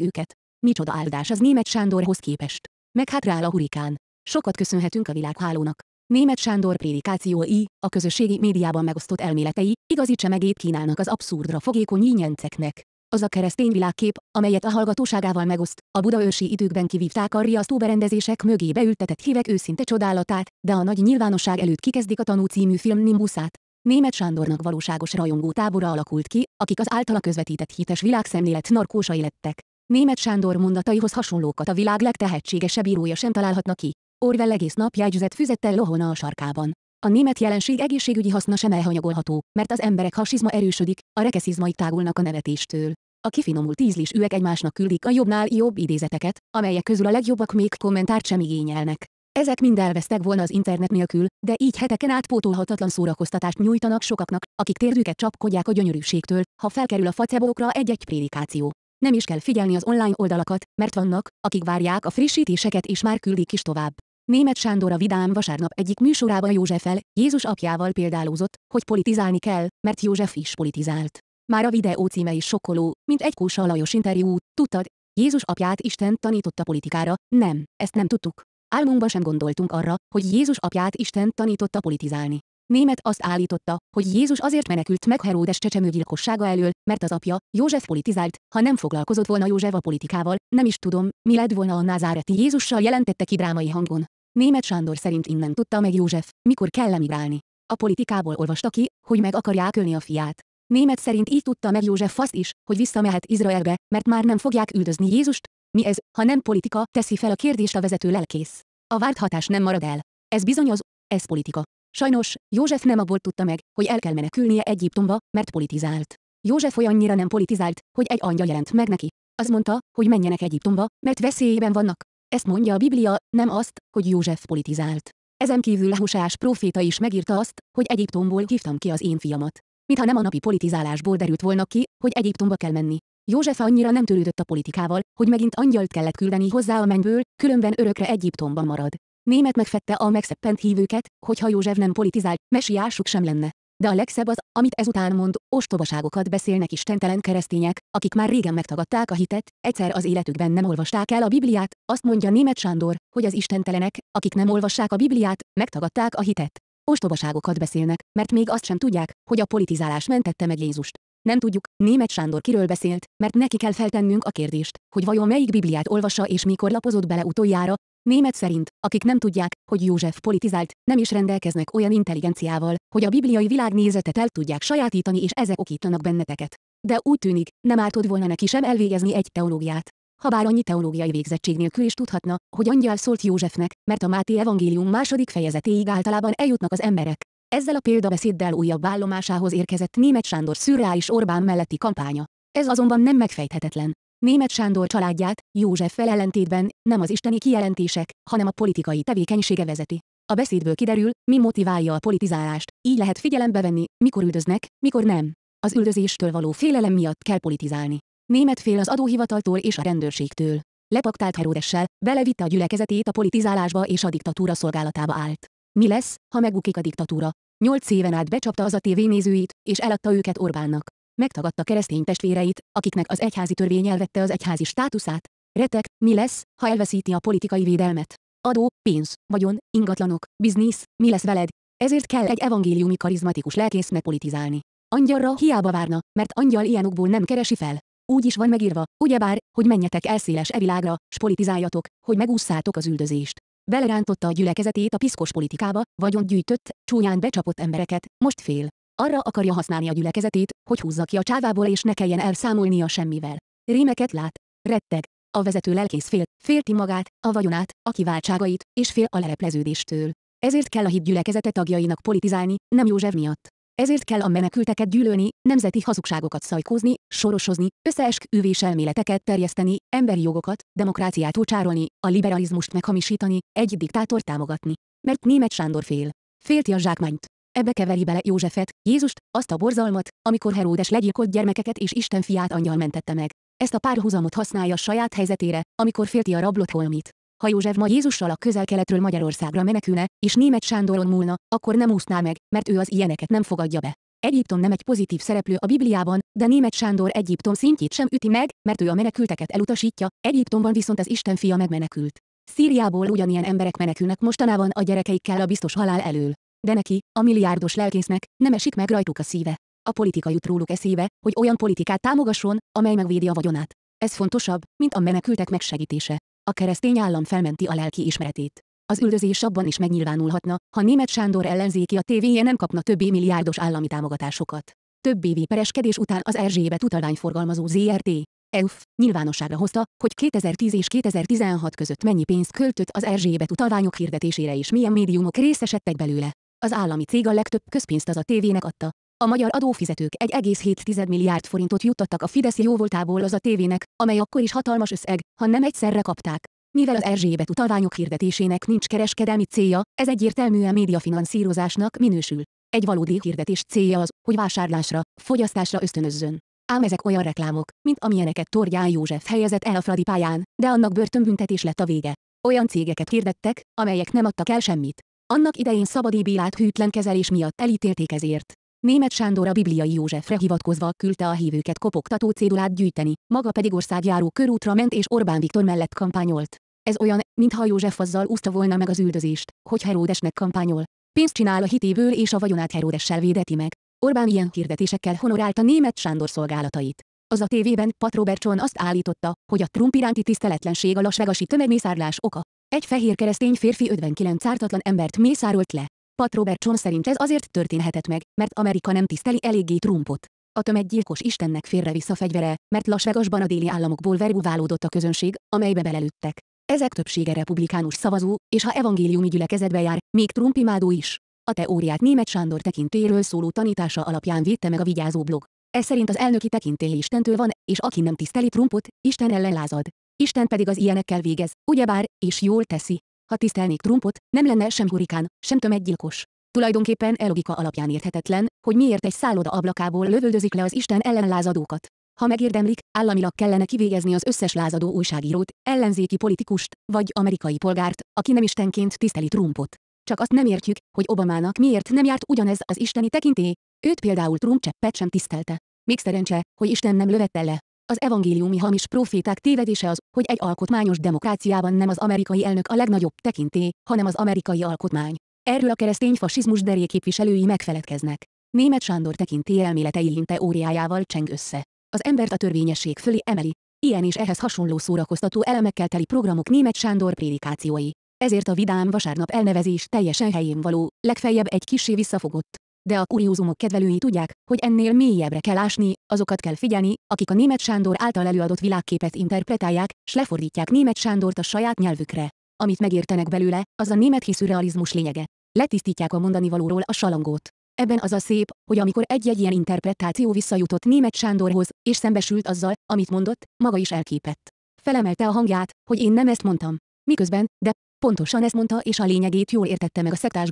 őket. Micsoda áldás az német Sándorhoz képest. Meg hát rá a hurikán. Sokat köszönhetünk a világhálónak. Német Sándor prédikációi, a közösségi médiában megosztott elméletei, igazítse megét kínálnak az abszurdra fogékony nyinceknek az a keresztény világkép, amelyet a hallgatóságával megoszt. A ősi időkben kivívták a riasztó berendezések mögé beültetett hívek őszinte csodálatát, de a nagy nyilvánosság előtt kikezdik a tanú című film Nimbuszát. Német Sándornak valóságos rajongó tábora alakult ki, akik az általa közvetített hites világszemlélet narkósai lettek. Német Sándor mondataihoz hasonlókat a világ legtehetségesebb írója sem találhatna ki. Orwell egész nap jegyzett füzettel lohona a sarkában. A német jelenség egészségügyi haszna sem elhanyagolható, mert az emberek hasizma erősödik, a rekeszizmai tágulnak a nevetéstől. A kifinomult ízlis üveg egymásnak küldik a jobbnál jobb idézeteket, amelyek közül a legjobbak még kommentárt sem igényelnek. Ezek mind elvesztek volna az internet nélkül, de így heteken át pótolhatatlan szórakoztatást nyújtanak sokaknak, akik térdüket csapkodják a gyönyörűségtől, ha felkerül a facebookra egy-egy prédikáció. Nem is kell figyelni az online oldalakat, mert vannak, akik várják a frissítéseket és már küldik is tovább. Német Sándor a Vidám vasárnap egyik műsorában Józseffel, Jézus apjával példálózott, hogy politizálni kell, mert József is politizált már a videó címe is sokkoló, mint egy Kósa Lajos interjú, tudtad? Jézus apját Isten tanította politikára, nem, ezt nem tudtuk. Álmunkban sem gondoltunk arra, hogy Jézus apját Isten tanította politizálni. Német azt állította, hogy Jézus azért menekült meg Heródes csecsemőgyilkossága elől, mert az apja, József politizált, ha nem foglalkozott volna József a politikával, nem is tudom, mi lett volna a názáreti Jézussal jelentette ki drámai hangon. Német Sándor szerint innen tudta meg József, mikor kell emigrálni. A politikából olvasta ki, hogy meg akarják ölni a fiát. Német szerint így tudta meg József azt is, hogy visszamehet Izraelbe, mert már nem fogják üldözni Jézust, mi ez, ha nem politika, teszi fel a kérdést a vezető lelkész. A várt hatás nem marad el. Ez az, ez politika. Sajnos, József nem abból tudta meg, hogy el kell menekülnie Egyiptomba, mert politizált. József olyannyira nem politizált, hogy egy angyal jelent meg neki. Az mondta, hogy menjenek Egyiptomba, mert veszélyében vannak. Ezt mondja a Biblia, nem azt, hogy József politizált. Ezen kívül Husás próféta is megírta azt, hogy Egyiptomból hívtam ki az én fiamat mintha nem a napi politizálásból derült volna ki, hogy Egyiptomba kell menni. József annyira nem törődött a politikával, hogy megint angyalt kellett küldeni hozzá a mennyből, különben örökre Egyiptomban marad. Német megfette a megszeppent hívőket, hogy ha József nem politizált, mesiásuk sem lenne. De a legszebb az, amit ezután mond, ostobaságokat beszélnek istentelen keresztények, akik már régen megtagadták a hitet, egyszer az életükben nem olvasták el a Bibliát, azt mondja német Sándor, hogy az istentelenek, akik nem olvassák a Bibliát, megtagadták a hitet. Ostobaságokat beszélnek, mert még azt sem tudják, hogy a politizálás mentette meg Jézust. Nem tudjuk, német Sándor kiről beszélt, mert neki kell feltennünk a kérdést, hogy vajon melyik Bibliát olvassa és mikor lapozott bele utoljára, Német szerint, akik nem tudják, hogy József politizált, nem is rendelkeznek olyan intelligenciával, hogy a bibliai világnézetet el tudják sajátítani és ezek okítanak benneteket. De úgy tűnik, nem ártott volna neki sem elvégezni egy teológiát habár annyi teológiai végzettség nélkül is tudhatna, hogy angyal szólt Józsefnek, mert a Máté evangélium második fejezetéig általában eljutnak az emberek. Ezzel a példabeszéddel újabb állomásához érkezett német Sándor Szürrá és Orbán melletti kampánya. Ez azonban nem megfejthetetlen. Német Sándor családját, Józseffel ellentétben, nem az isteni kijelentések, hanem a politikai tevékenysége vezeti. A beszédből kiderül, mi motiválja a politizálást, így lehet figyelembe venni, mikor üldöznek, mikor nem. Az üldözéstől való félelem miatt kell politizálni. Német fél az adóhivataltól és a rendőrségtől. Lepaktált Herodessel, belevitte a gyülekezetét a politizálásba és a diktatúra szolgálatába állt. Mi lesz, ha megbukik a diktatúra? Nyolc éven át becsapta az a tévénézőit, és eladta őket Orbánnak. Megtagadta keresztény testvéreit, akiknek az egyházi törvény elvette az egyházi státuszát. Retek, mi lesz, ha elveszíti a politikai védelmet? Adó, pénz, vagyon, ingatlanok, biznisz, mi lesz veled? Ezért kell egy evangéliumi karizmatikus lelkész politizálni. Angyalra hiába várna, mert angyal ilyenokból nem keresi fel. Úgy is van megírva, ugyebár, hogy menjetek el széles e világra, s politizáljatok, hogy megússzátok az üldözést. Belerántotta a gyülekezetét a piszkos politikába, vagyon gyűjtött, csúnyán becsapott embereket, most fél. Arra akarja használni a gyülekezetét, hogy húzza ki a csávából és ne kelljen elszámolnia semmivel. Rémeket lát, retteg, a vezető lelkész fél, félti magát, a vagyonát, a kiváltságait, és fél a lelepleződéstől. Ezért kell a hit gyülekezete tagjainak politizálni, nem József miatt. Ezért kell a menekülteket gyűlölni, nemzeti hazugságokat szajkózni, sorosozni, összeesküvés elméleteket terjeszteni, emberi jogokat, demokráciát ócsárolni, a liberalizmust meghamisítani, egy diktátort támogatni. Mert német Sándor fél. Félti a zsákmányt. Ebbe keveri bele Józsefet, Jézust, azt a borzalmat, amikor Heródes legyilkolt gyermekeket és Isten fiát angyal mentette meg. Ezt a párhuzamot használja saját helyzetére, amikor félti a rablott holmit ha József ma Jézussal a közel-keletről Magyarországra menekülne, és német Sándoron múlna, akkor nem úszná meg, mert ő az ilyeneket nem fogadja be. Egyiptom nem egy pozitív szereplő a Bibliában, de német Sándor Egyiptom szintjét sem üti meg, mert ő a menekülteket elutasítja, Egyiptomban viszont az Isten fia megmenekült. Szíriából ugyanilyen emberek menekülnek mostanában a gyerekeikkel a biztos halál elől. De neki, a milliárdos lelkésznek, nem esik meg rajtuk a szíve. A politika jut róluk eszébe, hogy olyan politikát támogasson, amely megvédi a vagyonát. Ez fontosabb, mint a menekültek megsegítése. A keresztény állam felmenti a lelki ismeretét. Az üldözés abban is megnyilvánulhatna, ha német Sándor ellenzéki a tévéje nem kapna többé milliárdos állami támogatásokat. Több évi pereskedés után az Erzsébet utalványforgalmazó ZRT, EUF, nyilvánosságra hozta, hogy 2010 és 2016 között mennyi pénzt költött az Erzsébet utalványok hirdetésére és milyen médiumok részesedtek belőle. Az állami cég a legtöbb közpénzt az a tévének adta, a magyar adófizetők 1,7 milliárd forintot juttattak a Fidesz jóvoltából az a tévének, amely akkor is hatalmas összeg, ha nem egyszerre kapták. Mivel az Erzsébet utalványok hirdetésének nincs kereskedelmi célja, ez egyértelműen médiafinanszírozásnak minősül. Egy valódi hirdetés célja az, hogy vásárlásra, fogyasztásra ösztönözzön. Ám ezek olyan reklámok, mint amilyeneket Torgyán József helyezett el a Fradi pályán, de annak börtönbüntetés lett a vége. Olyan cégeket hirdettek, amelyek nem adtak el semmit. Annak idején Szabadi Bélát hűtlen kezelés miatt elítélték ezért. Német Sándor a bibliai Józsefre hivatkozva küldte a hívőket kopogtató cédulát gyűjteni, maga pedig országjáró körútra ment és Orbán Viktor mellett kampányolt. Ez olyan, mintha József azzal úszta volna meg az üldözést, hogy Heródesnek kampányol. Pénzt csinál a hitéből és a vagyonát Heródessel védeti meg. Orbán ilyen hirdetésekkel honorálta német Sándor szolgálatait. Az a tévében Pat Robertson azt állította, hogy a Trump iránti tiszteletlenség a lasvegasi tömegmészárlás oka. Egy fehér keresztény férfi 59 ártatlan embert mészárolt le. Pat Robertson szerint ez azért történhetett meg, mert Amerika nem tiszteli eléggé Trumpot. A tömeggyilkos Istennek félre-vissza fegyvere, mert Las Vegasban a déli államokból verbuválódott a közönség, amelybe belelőttek. Ezek többsége republikánus szavazó, és ha evangéliumi gyülekezetbe jár, még Trump imádó is. A teóriát német Sándor tekintéről szóló tanítása alapján védte meg a vigyázó blog. Ez szerint az elnöki tekintély Istentől van, és aki nem tiszteli Trumpot, Isten ellen lázad. Isten pedig az ilyenekkel végez, ugyebár, és jól teszi ha tisztelnék Trumpot, nem lenne sem hurikán, sem tömeggyilkos. Tulajdonképpen e logika alapján érthetetlen, hogy miért egy szálloda ablakából lövöldözik le az Isten ellen lázadókat. Ha megérdemlik, államilag kellene kivégezni az összes lázadó újságírót, ellenzéki politikust, vagy amerikai polgárt, aki nem istenként tiszteli Trumpot. Csak azt nem értjük, hogy Obamának miért nem járt ugyanez az isteni tekintély, őt például Trump cseppet sem tisztelte. Még szerencse, hogy Isten nem lövette le. Az evangéliumi hamis proféták tévedése az, hogy egy alkotmányos demokráciában nem az amerikai elnök a legnagyobb tekinté, hanem az amerikai alkotmány. Erről a keresztény fasizmus deréképviselői megfeledkeznek. Német Sándor tekinté elméletei óriájával cseng össze. Az embert a törvényesség fölé emeli, ilyen és ehhez hasonló szórakoztató elemekkel teli programok német Sándor prédikációi. Ezért a vidám vasárnap elnevezés teljesen helyén való, legfeljebb egy kisé visszafogott, de a kuriózumok kedvelői tudják, hogy ennél mélyebbre kell ásni, azokat kell figyelni, akik a német Sándor által előadott világképet interpretálják, s lefordítják német Sándort a saját nyelvükre. Amit megértenek belőle, az a német hiszű realizmus lényege. Letisztítják a mondani valóról a salangót. Ebben az a szép, hogy amikor egy-egy ilyen interpretáció visszajutott német Sándorhoz, és szembesült azzal, amit mondott, maga is elképett. Felemelte a hangját, hogy én nem ezt mondtam. Miközben, de Pontosan ezt mondta, és a lényegét jól értette meg a szektás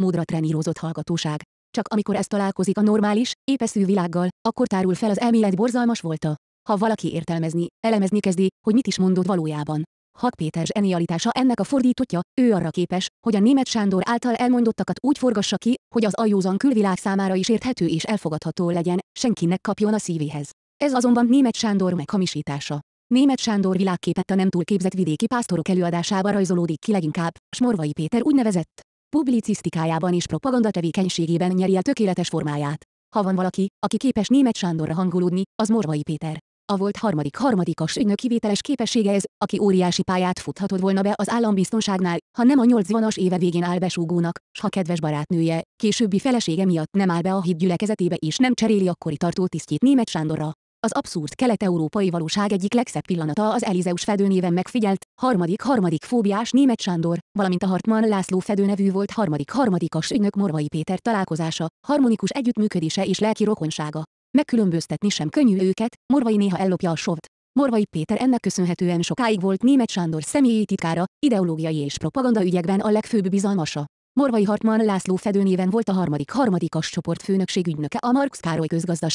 módra trenírozott hallgatóság csak amikor ez találkozik a normális, épeszű világgal, akkor tárul fel az elmélet borzalmas volta. Ha valaki értelmezni, elemezni kezdi, hogy mit is mondott valójában. Hak Péter zsenialitása ennek a fordítotja, ő arra képes, hogy a német Sándor által elmondottakat úgy forgassa ki, hogy az ajózan külvilág számára is érthető és elfogadható legyen, senkinek kapjon a szívéhez. Ez azonban német Sándor meghamisítása. Német Sándor világképet a nem túl képzett vidéki pásztorok előadásába rajzolódik ki leginkább, Smorvai Péter úgynevezett publicisztikájában és propaganda tevékenységében nyeri el tökéletes formáját. Ha van valaki, aki képes német Sándorra hangulódni, az Morvai Péter. A volt harmadik harmadikas ügynök kivételes képessége ez, aki óriási pályát futhatott volna be az állambiztonságnál, ha nem a 80-as éve végén áll besúgónak, s ha kedves barátnője, későbbi felesége miatt nem áll be a híd gyülekezetébe és nem cseréli akkori tartó tisztjét német Sándorra. Az abszurd kelet-európai valóság egyik legszebb pillanata az Elizeus fedőnéven megfigyelt, harmadik-harmadik fóbiás német Sándor, valamint a Hartmann László fedőnevű volt harmadik-harmadikas ügynök Morvai Péter találkozása, harmonikus együttműködése és lelki rokonsága. Megkülönböztetni sem könnyű őket, Morvai néha ellopja a sovt. Morvai Péter ennek köszönhetően sokáig volt német Sándor személyi titkára, ideológiai és propaganda ügyekben a legfőbb bizalmasa. Morvai Hartmann László fedőnéven volt a harmadik harmadikas csoport főnökség ügynöke a Marx Károly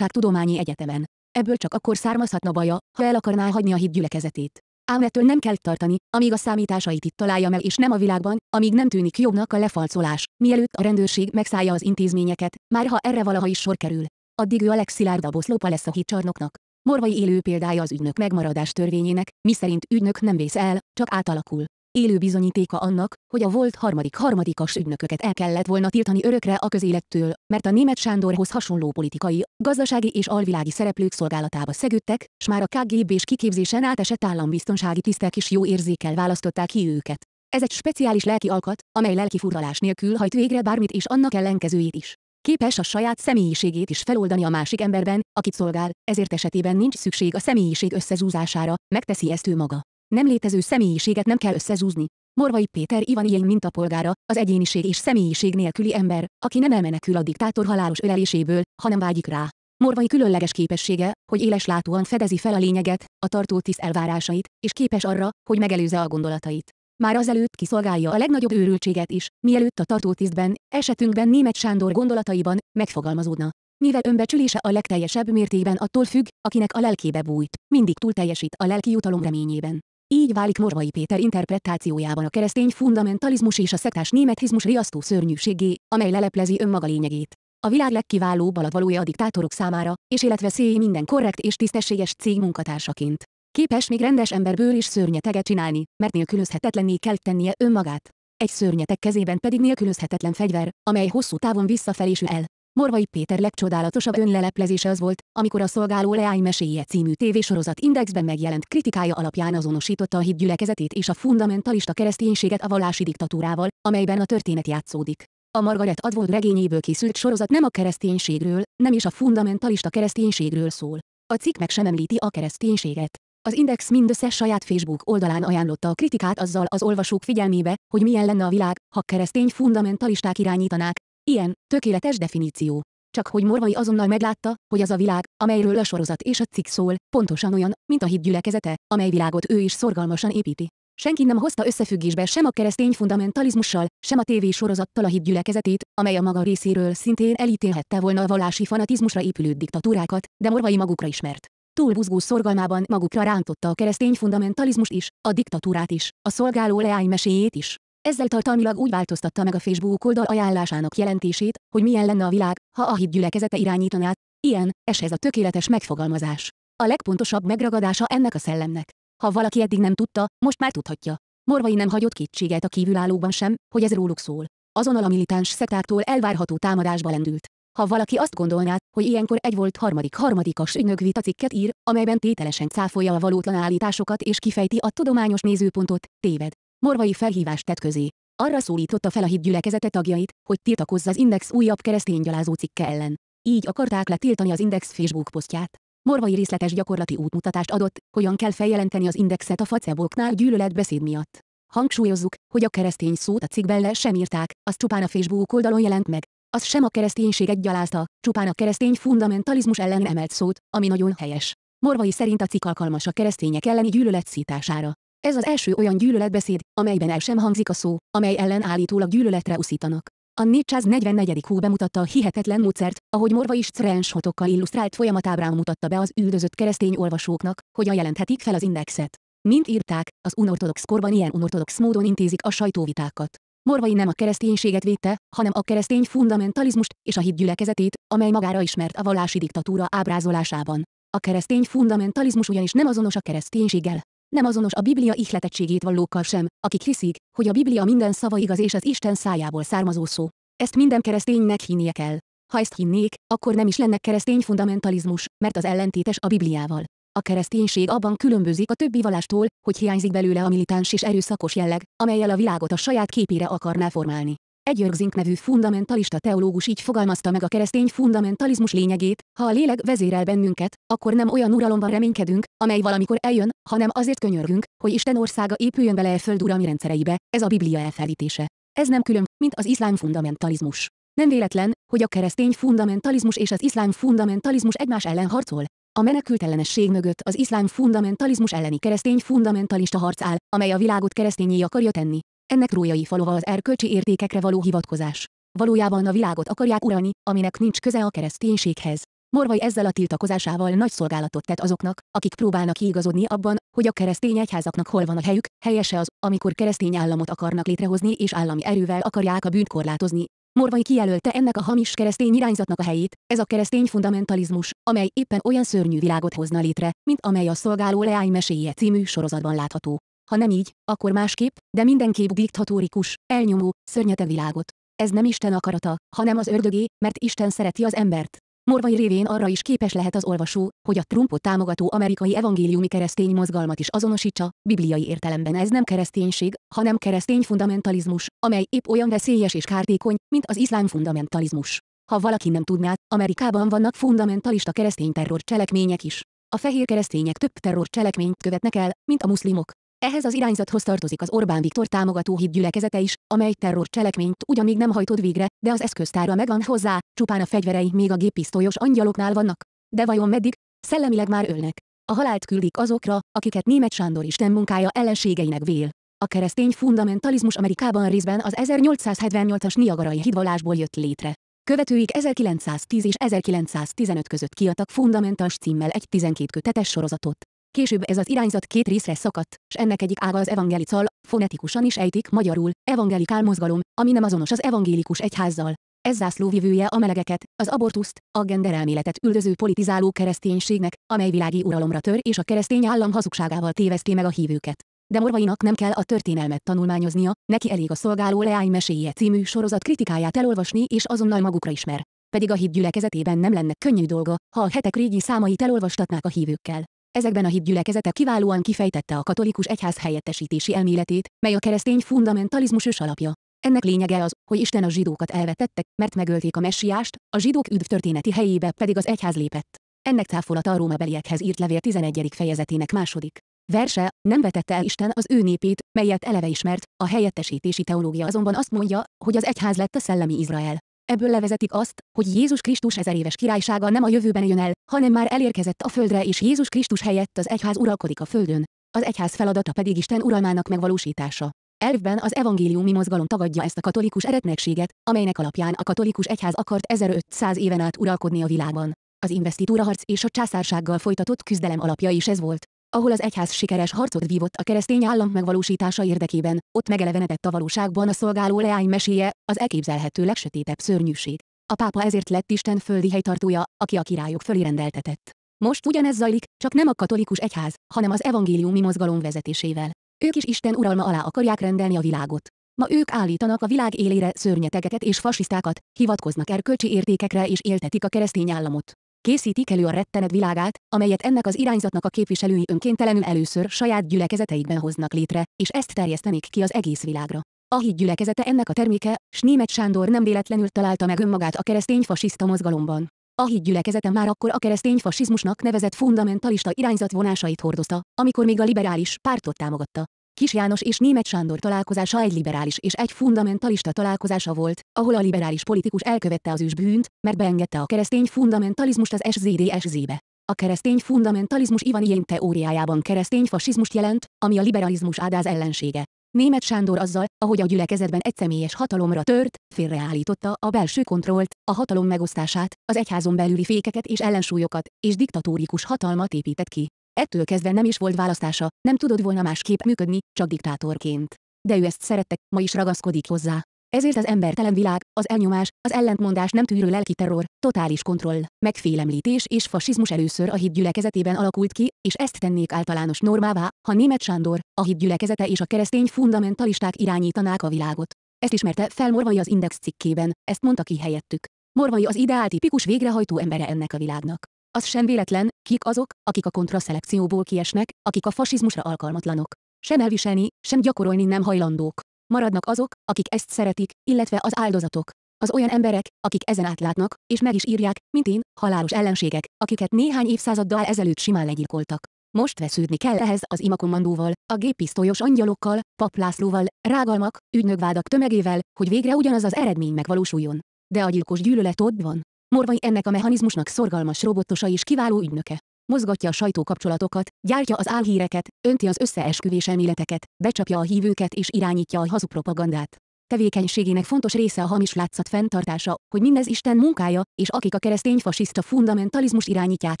Tudományi Egyetemen ebből csak akkor származhatna baja, ha el akarná hagyni a hit gyülekezetét. Ám ettől nem kell tartani, amíg a számításait itt találja meg és nem a világban, amíg nem tűnik jobbnak a lefalcolás, mielőtt a rendőrség megszállja az intézményeket, már ha erre valaha is sor kerül. Addig ő a legszilárdabb oszlopa lesz a hitcsarnoknak. Morvai élő példája az ügynök megmaradás törvényének, miszerint ügynök nem vész el, csak átalakul élő bizonyítéka annak, hogy a volt harmadik harmadikas ügynököket el kellett volna tiltani örökre a közélettől, mert a német Sándorhoz hasonló politikai, gazdasági és alvilági szereplők szolgálatába szegődtek, s már a kgb és kiképzésen átesett állambiztonsági tisztek is jó érzékel választották ki őket. Ez egy speciális lelki alkat, amely lelki furdalás nélkül hajt végre bármit és annak ellenkezőjét is. Képes a saját személyiségét is feloldani a másik emberben, akit szolgál, ezért esetében nincs szükség a személyiség összezúzására, megteszi ezt ő maga. Nem létező személyiséget nem kell összezúzni. Morvai Péter Ivan ilyen mintapolgára, az egyéniség és személyiség nélküli ember, aki nem elmenekül a diktátor halálos öleléséből, hanem vágyik rá. Morvai különleges képessége, hogy éles látóan fedezi fel a lényeget, a tartó tisz elvárásait, és képes arra, hogy megelőzze a gondolatait. Már azelőtt kiszolgálja a legnagyobb őrültséget is, mielőtt a tisztben, esetünkben német Sándor gondolataiban megfogalmazódna. Mivel önbecsülése a legteljesebb mértékben attól függ, akinek a lelkébe bújt, mindig túl teljesít a lelki jutalom reményében így válik Morvai Péter interpretációjában a keresztény fundamentalizmus és a szektás németizmus riasztó szörnyűségé, amely leleplezi önmaga lényegét. A világ legkiválóbb alatvalója a diktátorok számára, és életveszély minden korrekt és tisztességes cég munkatársaként. Képes még rendes emberből is szörnyeteget csinálni, mert nélkülözhetetlenné kell tennie önmagát. Egy szörnyetek kezében pedig nélkülözhetetlen fegyver, amely hosszú távon visszafelésül el. Morvai Péter legcsodálatosabb önleleplezése az volt, amikor a Szolgáló Leány meséje című tévésorozat indexben megjelent kritikája alapján azonosította a hit gyülekezetét és a fundamentalista kereszténységet a vallási diktatúrával, amelyben a történet játszódik. A Margaret Atwood regényéből készült sorozat nem a kereszténységről, nem is a fundamentalista kereszténységről szól. A cikk meg sem említi a kereszténységet. Az Index mindössze saját Facebook oldalán ajánlotta a kritikát azzal az olvasók figyelmébe, hogy milyen lenne a világ, ha keresztény fundamentalisták irányítanák, Ilyen, tökéletes definíció. Csak hogy Morvai azonnal meglátta, hogy az a világ, amelyről a sorozat és a cikk szól, pontosan olyan, mint a hit gyülekezete, amely világot ő is szorgalmasan építi. Senki nem hozta összefüggésbe sem a keresztény fundamentalizmussal, sem a TV sorozattal a hit gyülekezetét, amely a maga részéről szintén elítélhette volna a vallási fanatizmusra épülő diktatúrákat, de Morvai magukra ismert. Túl buzgó szorgalmában magukra rántotta a keresztény fundamentalizmust is, a diktatúrát is, a szolgáló leány meséjét is. Ezzel tartalmilag úgy változtatta meg a Facebook oldal ajánlásának jelentését, hogy milyen lenne a világ, ha a hit gyülekezete irányítaná, ilyen, és ez a tökéletes megfogalmazás. A legpontosabb megragadása ennek a szellemnek. Ha valaki eddig nem tudta, most már tudhatja. Morvai nem hagyott kétséget a kívülállókban sem, hogy ez róluk szól. Azonnal a militáns szektáktól elvárható támadásba lendült. Ha valaki azt gondolná, hogy ilyenkor egy volt harmadik harmadikas ügynök cikket ír, amelyben tételesen cáfolja a valótlan állításokat és kifejti a tudományos nézőpontot, téved morvai felhívást tett közé. Arra szólította fel a hib gyülekezete tagjait, hogy tiltakozz az Index újabb gyalázó cikke ellen. Így akarták letiltani az Index Facebook posztját. Morvai részletes gyakorlati útmutatást adott, hogyan kell feljelenteni az indexet a facebooknál gyűlöletbeszéd miatt. Hangsúlyozzuk, hogy a keresztény szót a cikkben le sem írták, az csupán a Facebook oldalon jelent meg. Az sem a kereszténységet gyalázta, csupán a keresztény fundamentalizmus ellen emelt szót, ami nagyon helyes. Morvai szerint a cikk alkalmas a keresztények elleni gyűlölet szítására. Ez az első olyan gyűlöletbeszéd, amelyben el sem hangzik a szó, amely ellen állítólag gyűlöletre uszítanak. A 444. hó bemutatta a hihetetlen módszert, ahogy Morva is screenshotokkal illusztrált folyamatábrán mutatta be az üldözött keresztény olvasóknak, hogyan jelenthetik fel az indexet. Mint írták, az unortodox korban ilyen unortodox módon intézik a sajtóvitákat. Morvai nem a kereszténységet védte, hanem a keresztény fundamentalizmust és a hit gyülekezetét, amely magára ismert a vallási diktatúra ábrázolásában. A keresztény fundamentalizmus ugyanis nem azonos a kereszténységgel, nem azonos a Biblia ihletettségét vallókkal sem, akik hiszik, hogy a Biblia minden szava igaz és az Isten szájából származó szó. Ezt minden kereszténynek hinnie kell. Ha ezt hinnék, akkor nem is lenne keresztény fundamentalizmus, mert az ellentétes a Bibliával. A kereszténység abban különbözik a többi vallástól, hogy hiányzik belőle a militáns és erőszakos jelleg, amelyel a világot a saját képére akarná formálni. Egy Jörgzink nevű fundamentalista teológus így fogalmazta meg a keresztény fundamentalizmus lényegét, ha a lélek vezérel bennünket, akkor nem olyan uralomban reménykedünk, amely valamikor eljön, hanem azért könyörgünk, hogy Isten országa épüljön bele a e föld urami rendszereibe, ez a Biblia elfelítése. Ez nem külön, mint az iszlám fundamentalizmus. Nem véletlen, hogy a keresztény fundamentalizmus és az iszlám fundamentalizmus egymás ellen harcol. A menekültellenesség mögött az iszlám fundamentalizmus elleni keresztény fundamentalista harc áll, amely a világot keresztényé akarja tenni. Ennek trójai falova az erkölcsi értékekre való hivatkozás. Valójában a világot akarják uralni, aminek nincs köze a kereszténységhez. Morvai ezzel a tiltakozásával nagy szolgálatot tett azoknak, akik próbálnak igazodni abban, hogy a keresztény egyházaknak hol van a helyük, helyese az, amikor keresztény államot akarnak létrehozni és állami erővel akarják a bűnt korlátozni. Morvai kijelölte ennek a hamis keresztény irányzatnak a helyét, ez a keresztény fundamentalizmus, amely éppen olyan szörnyű világot hozna létre, mint amely a Szolgáló Leány meséje című sorozatban látható. Ha nem így, akkor másképp, de mindenképp diktatórikus, elnyomó, szörnyete világot. Ez nem Isten akarata, hanem az ördögé, mert Isten szereti az embert. Morvai révén arra is képes lehet az olvasó, hogy a Trumpot támogató amerikai evangéliumi keresztény mozgalmat is azonosítsa, bibliai értelemben ez nem kereszténység, hanem keresztény fundamentalizmus, amely épp olyan veszélyes és kártékony, mint az iszlám fundamentalizmus. Ha valaki nem tudná, Amerikában vannak fundamentalista keresztény terror cselekmények is. A fehér keresztények több terror cselekményt követnek el, mint a muszlimok, ehhez az irányzathoz tartozik az Orbán Viktor támogató híd gyülekezete is, amely terror cselekményt még nem hajtott végre, de az eszköztára megvan hozzá, csupán a fegyverei még a géppisztolyos angyaloknál vannak. De vajon meddig? Szellemileg már ölnek. A halált küldik azokra, akiket német Sándor Isten munkája ellenségeinek vél. A keresztény fundamentalizmus Amerikában részben az 1878-as niagarai hidvallásból jött létre. Követőik 1910 és 1915 között kiadtak fundamentas címmel egy 12 kötetes sorozatot. Később ez az irányzat két részre szakadt, s ennek egyik ága az evangelical, fonetikusan is ejtik magyarul, evangelikál mozgalom, ami nem azonos az evangélikus egyházzal. Ez zászlóvivője a melegeket, az abortuszt, a genderelméletet üldöző politizáló kereszténységnek, amely világi uralomra tör és a keresztény állam hazugságával téveszti meg a hívőket. De Morvainak nem kell a történelmet tanulmányoznia, neki elég a Szolgáló Leány meséje című sorozat kritikáját elolvasni és azonnal magukra ismer. Pedig a híd gyülekezetében nem lenne könnyű dolga, ha a hetek régi számait elolvastatnák a hívőkkel. Ezekben a hídgyülekezete kiválóan kifejtette a katolikus egyház helyettesítési elméletét, mely a keresztény fundamentalizmus ős alapja. Ennek lényege az, hogy Isten a zsidókat elvetettek, mert megölték a messiást, a zsidók üdv történeti helyébe pedig az egyház lépett. Ennek cáfolata a Róma beliekhez írt levél 11. fejezetének második. Verse, nem vetette el Isten az ő népét, melyet eleve ismert, a helyettesítési teológia azonban azt mondja, hogy az egyház lett a szellemi Izrael. Ebből levezetik azt, hogy Jézus Krisztus ezer éves királysága nem a jövőben jön el, hanem már elérkezett a földre és Jézus Krisztus helyett az egyház uralkodik a földön. Az egyház feladata pedig Isten uralmának megvalósítása. Elvben az evangéliumi mozgalom tagadja ezt a katolikus eretnekséget, amelynek alapján a katolikus egyház akart 1500 éven át uralkodni a világban. Az investitúraharc és a császársággal folytatott küzdelem alapja is ez volt ahol az egyház sikeres harcot vívott a keresztény állam megvalósítása érdekében, ott megelevenedett a valóságban a szolgáló leány meséje, az elképzelhető legsötétebb szörnyűség. A pápa ezért lett Isten földi helytartója, aki a királyok fölé rendeltetett. Most ugyanez zajlik, csak nem a katolikus egyház, hanem az evangéliumi mozgalom vezetésével. Ők is Isten uralma alá akarják rendelni a világot. Ma ők állítanak a világ élére szörnyetegeket és fasisztákat, hivatkoznak erkölcsi értékekre és éltetik a keresztény államot készítik elő a rettenet világát, amelyet ennek az irányzatnak a képviselői önkéntelenül először saját gyülekezeteikben hoznak létre, és ezt terjesztenik ki az egész világra. A híd gyülekezete ennek a terméke, s Németh Sándor nem véletlenül találta meg önmagát a keresztény fasiszta mozgalomban. A híd gyülekezete már akkor a keresztény fasizmusnak nevezett fundamentalista irányzat vonásait hordozta, amikor még a liberális pártot támogatta. Kis János és Németh Sándor találkozása egy liberális és egy fundamentalista találkozása volt, ahol a liberális politikus elkövette az bűnt, mert beengedte a keresztény fundamentalizmust az SZDSZ-be. A keresztény fundamentalizmus Ivan Ilyen teóriájában keresztény fasizmust jelent, ami a liberalizmus ádáz ellensége. Német Sándor azzal, ahogy a gyülekezetben személyes hatalomra tört, félreállította a belső kontrollt, a hatalom megosztását, az egyházon belüli fékeket és ellensúlyokat, és diktatórikus hatalmat épített ki. Ettől kezdve nem is volt választása, nem tudod volna másképp működni, csak diktátorként. De ő ezt szerette, ma is ragaszkodik hozzá. Ezért az embertelen világ, az elnyomás, az ellentmondás nem tűrő lelki terror, totális kontroll, megfélemlítés és fasizmus először a hit gyülekezetében alakult ki, és ezt tennék általános normává, ha német Sándor, a hit gyülekezete és a keresztény fundamentalisták irányítanák a világot. Ezt ismerte fel Morvai az Index cikkében, ezt mondta ki helyettük. Morvai az ideál tipikus végrehajtó embere ennek a világnak. Az sem véletlen, kik azok, akik a kontraszelekcióból kiesnek, akik a fasizmusra alkalmatlanok. Sem elviselni, sem gyakorolni nem hajlandók. Maradnak azok, akik ezt szeretik, illetve az áldozatok. Az olyan emberek, akik ezen átlátnak, és meg is írják, mint én, halálos ellenségek, akiket néhány évszázaddal ezelőtt simán legyilkoltak. Most vesződni kell ehhez az imakommandóval, a géppisztolyos angyalokkal, paplászlóval, rágalmak, ügynökvádak tömegével, hogy végre ugyanaz az eredmény megvalósuljon. De a gyilkos gyűlölet ott van. Morvai ennek a mechanizmusnak szorgalmas robotosa és kiváló ügynöke. Mozgatja a sajtókapcsolatokat, gyártja az álhíreket, önti az összeesküvés elméleteket, becsapja a hívőket és irányítja a hazupropagandát. Tevékenységének fontos része a hamis látszat fenntartása, hogy mindez Isten munkája, és akik a keresztény fasiszta fundamentalizmus irányítják,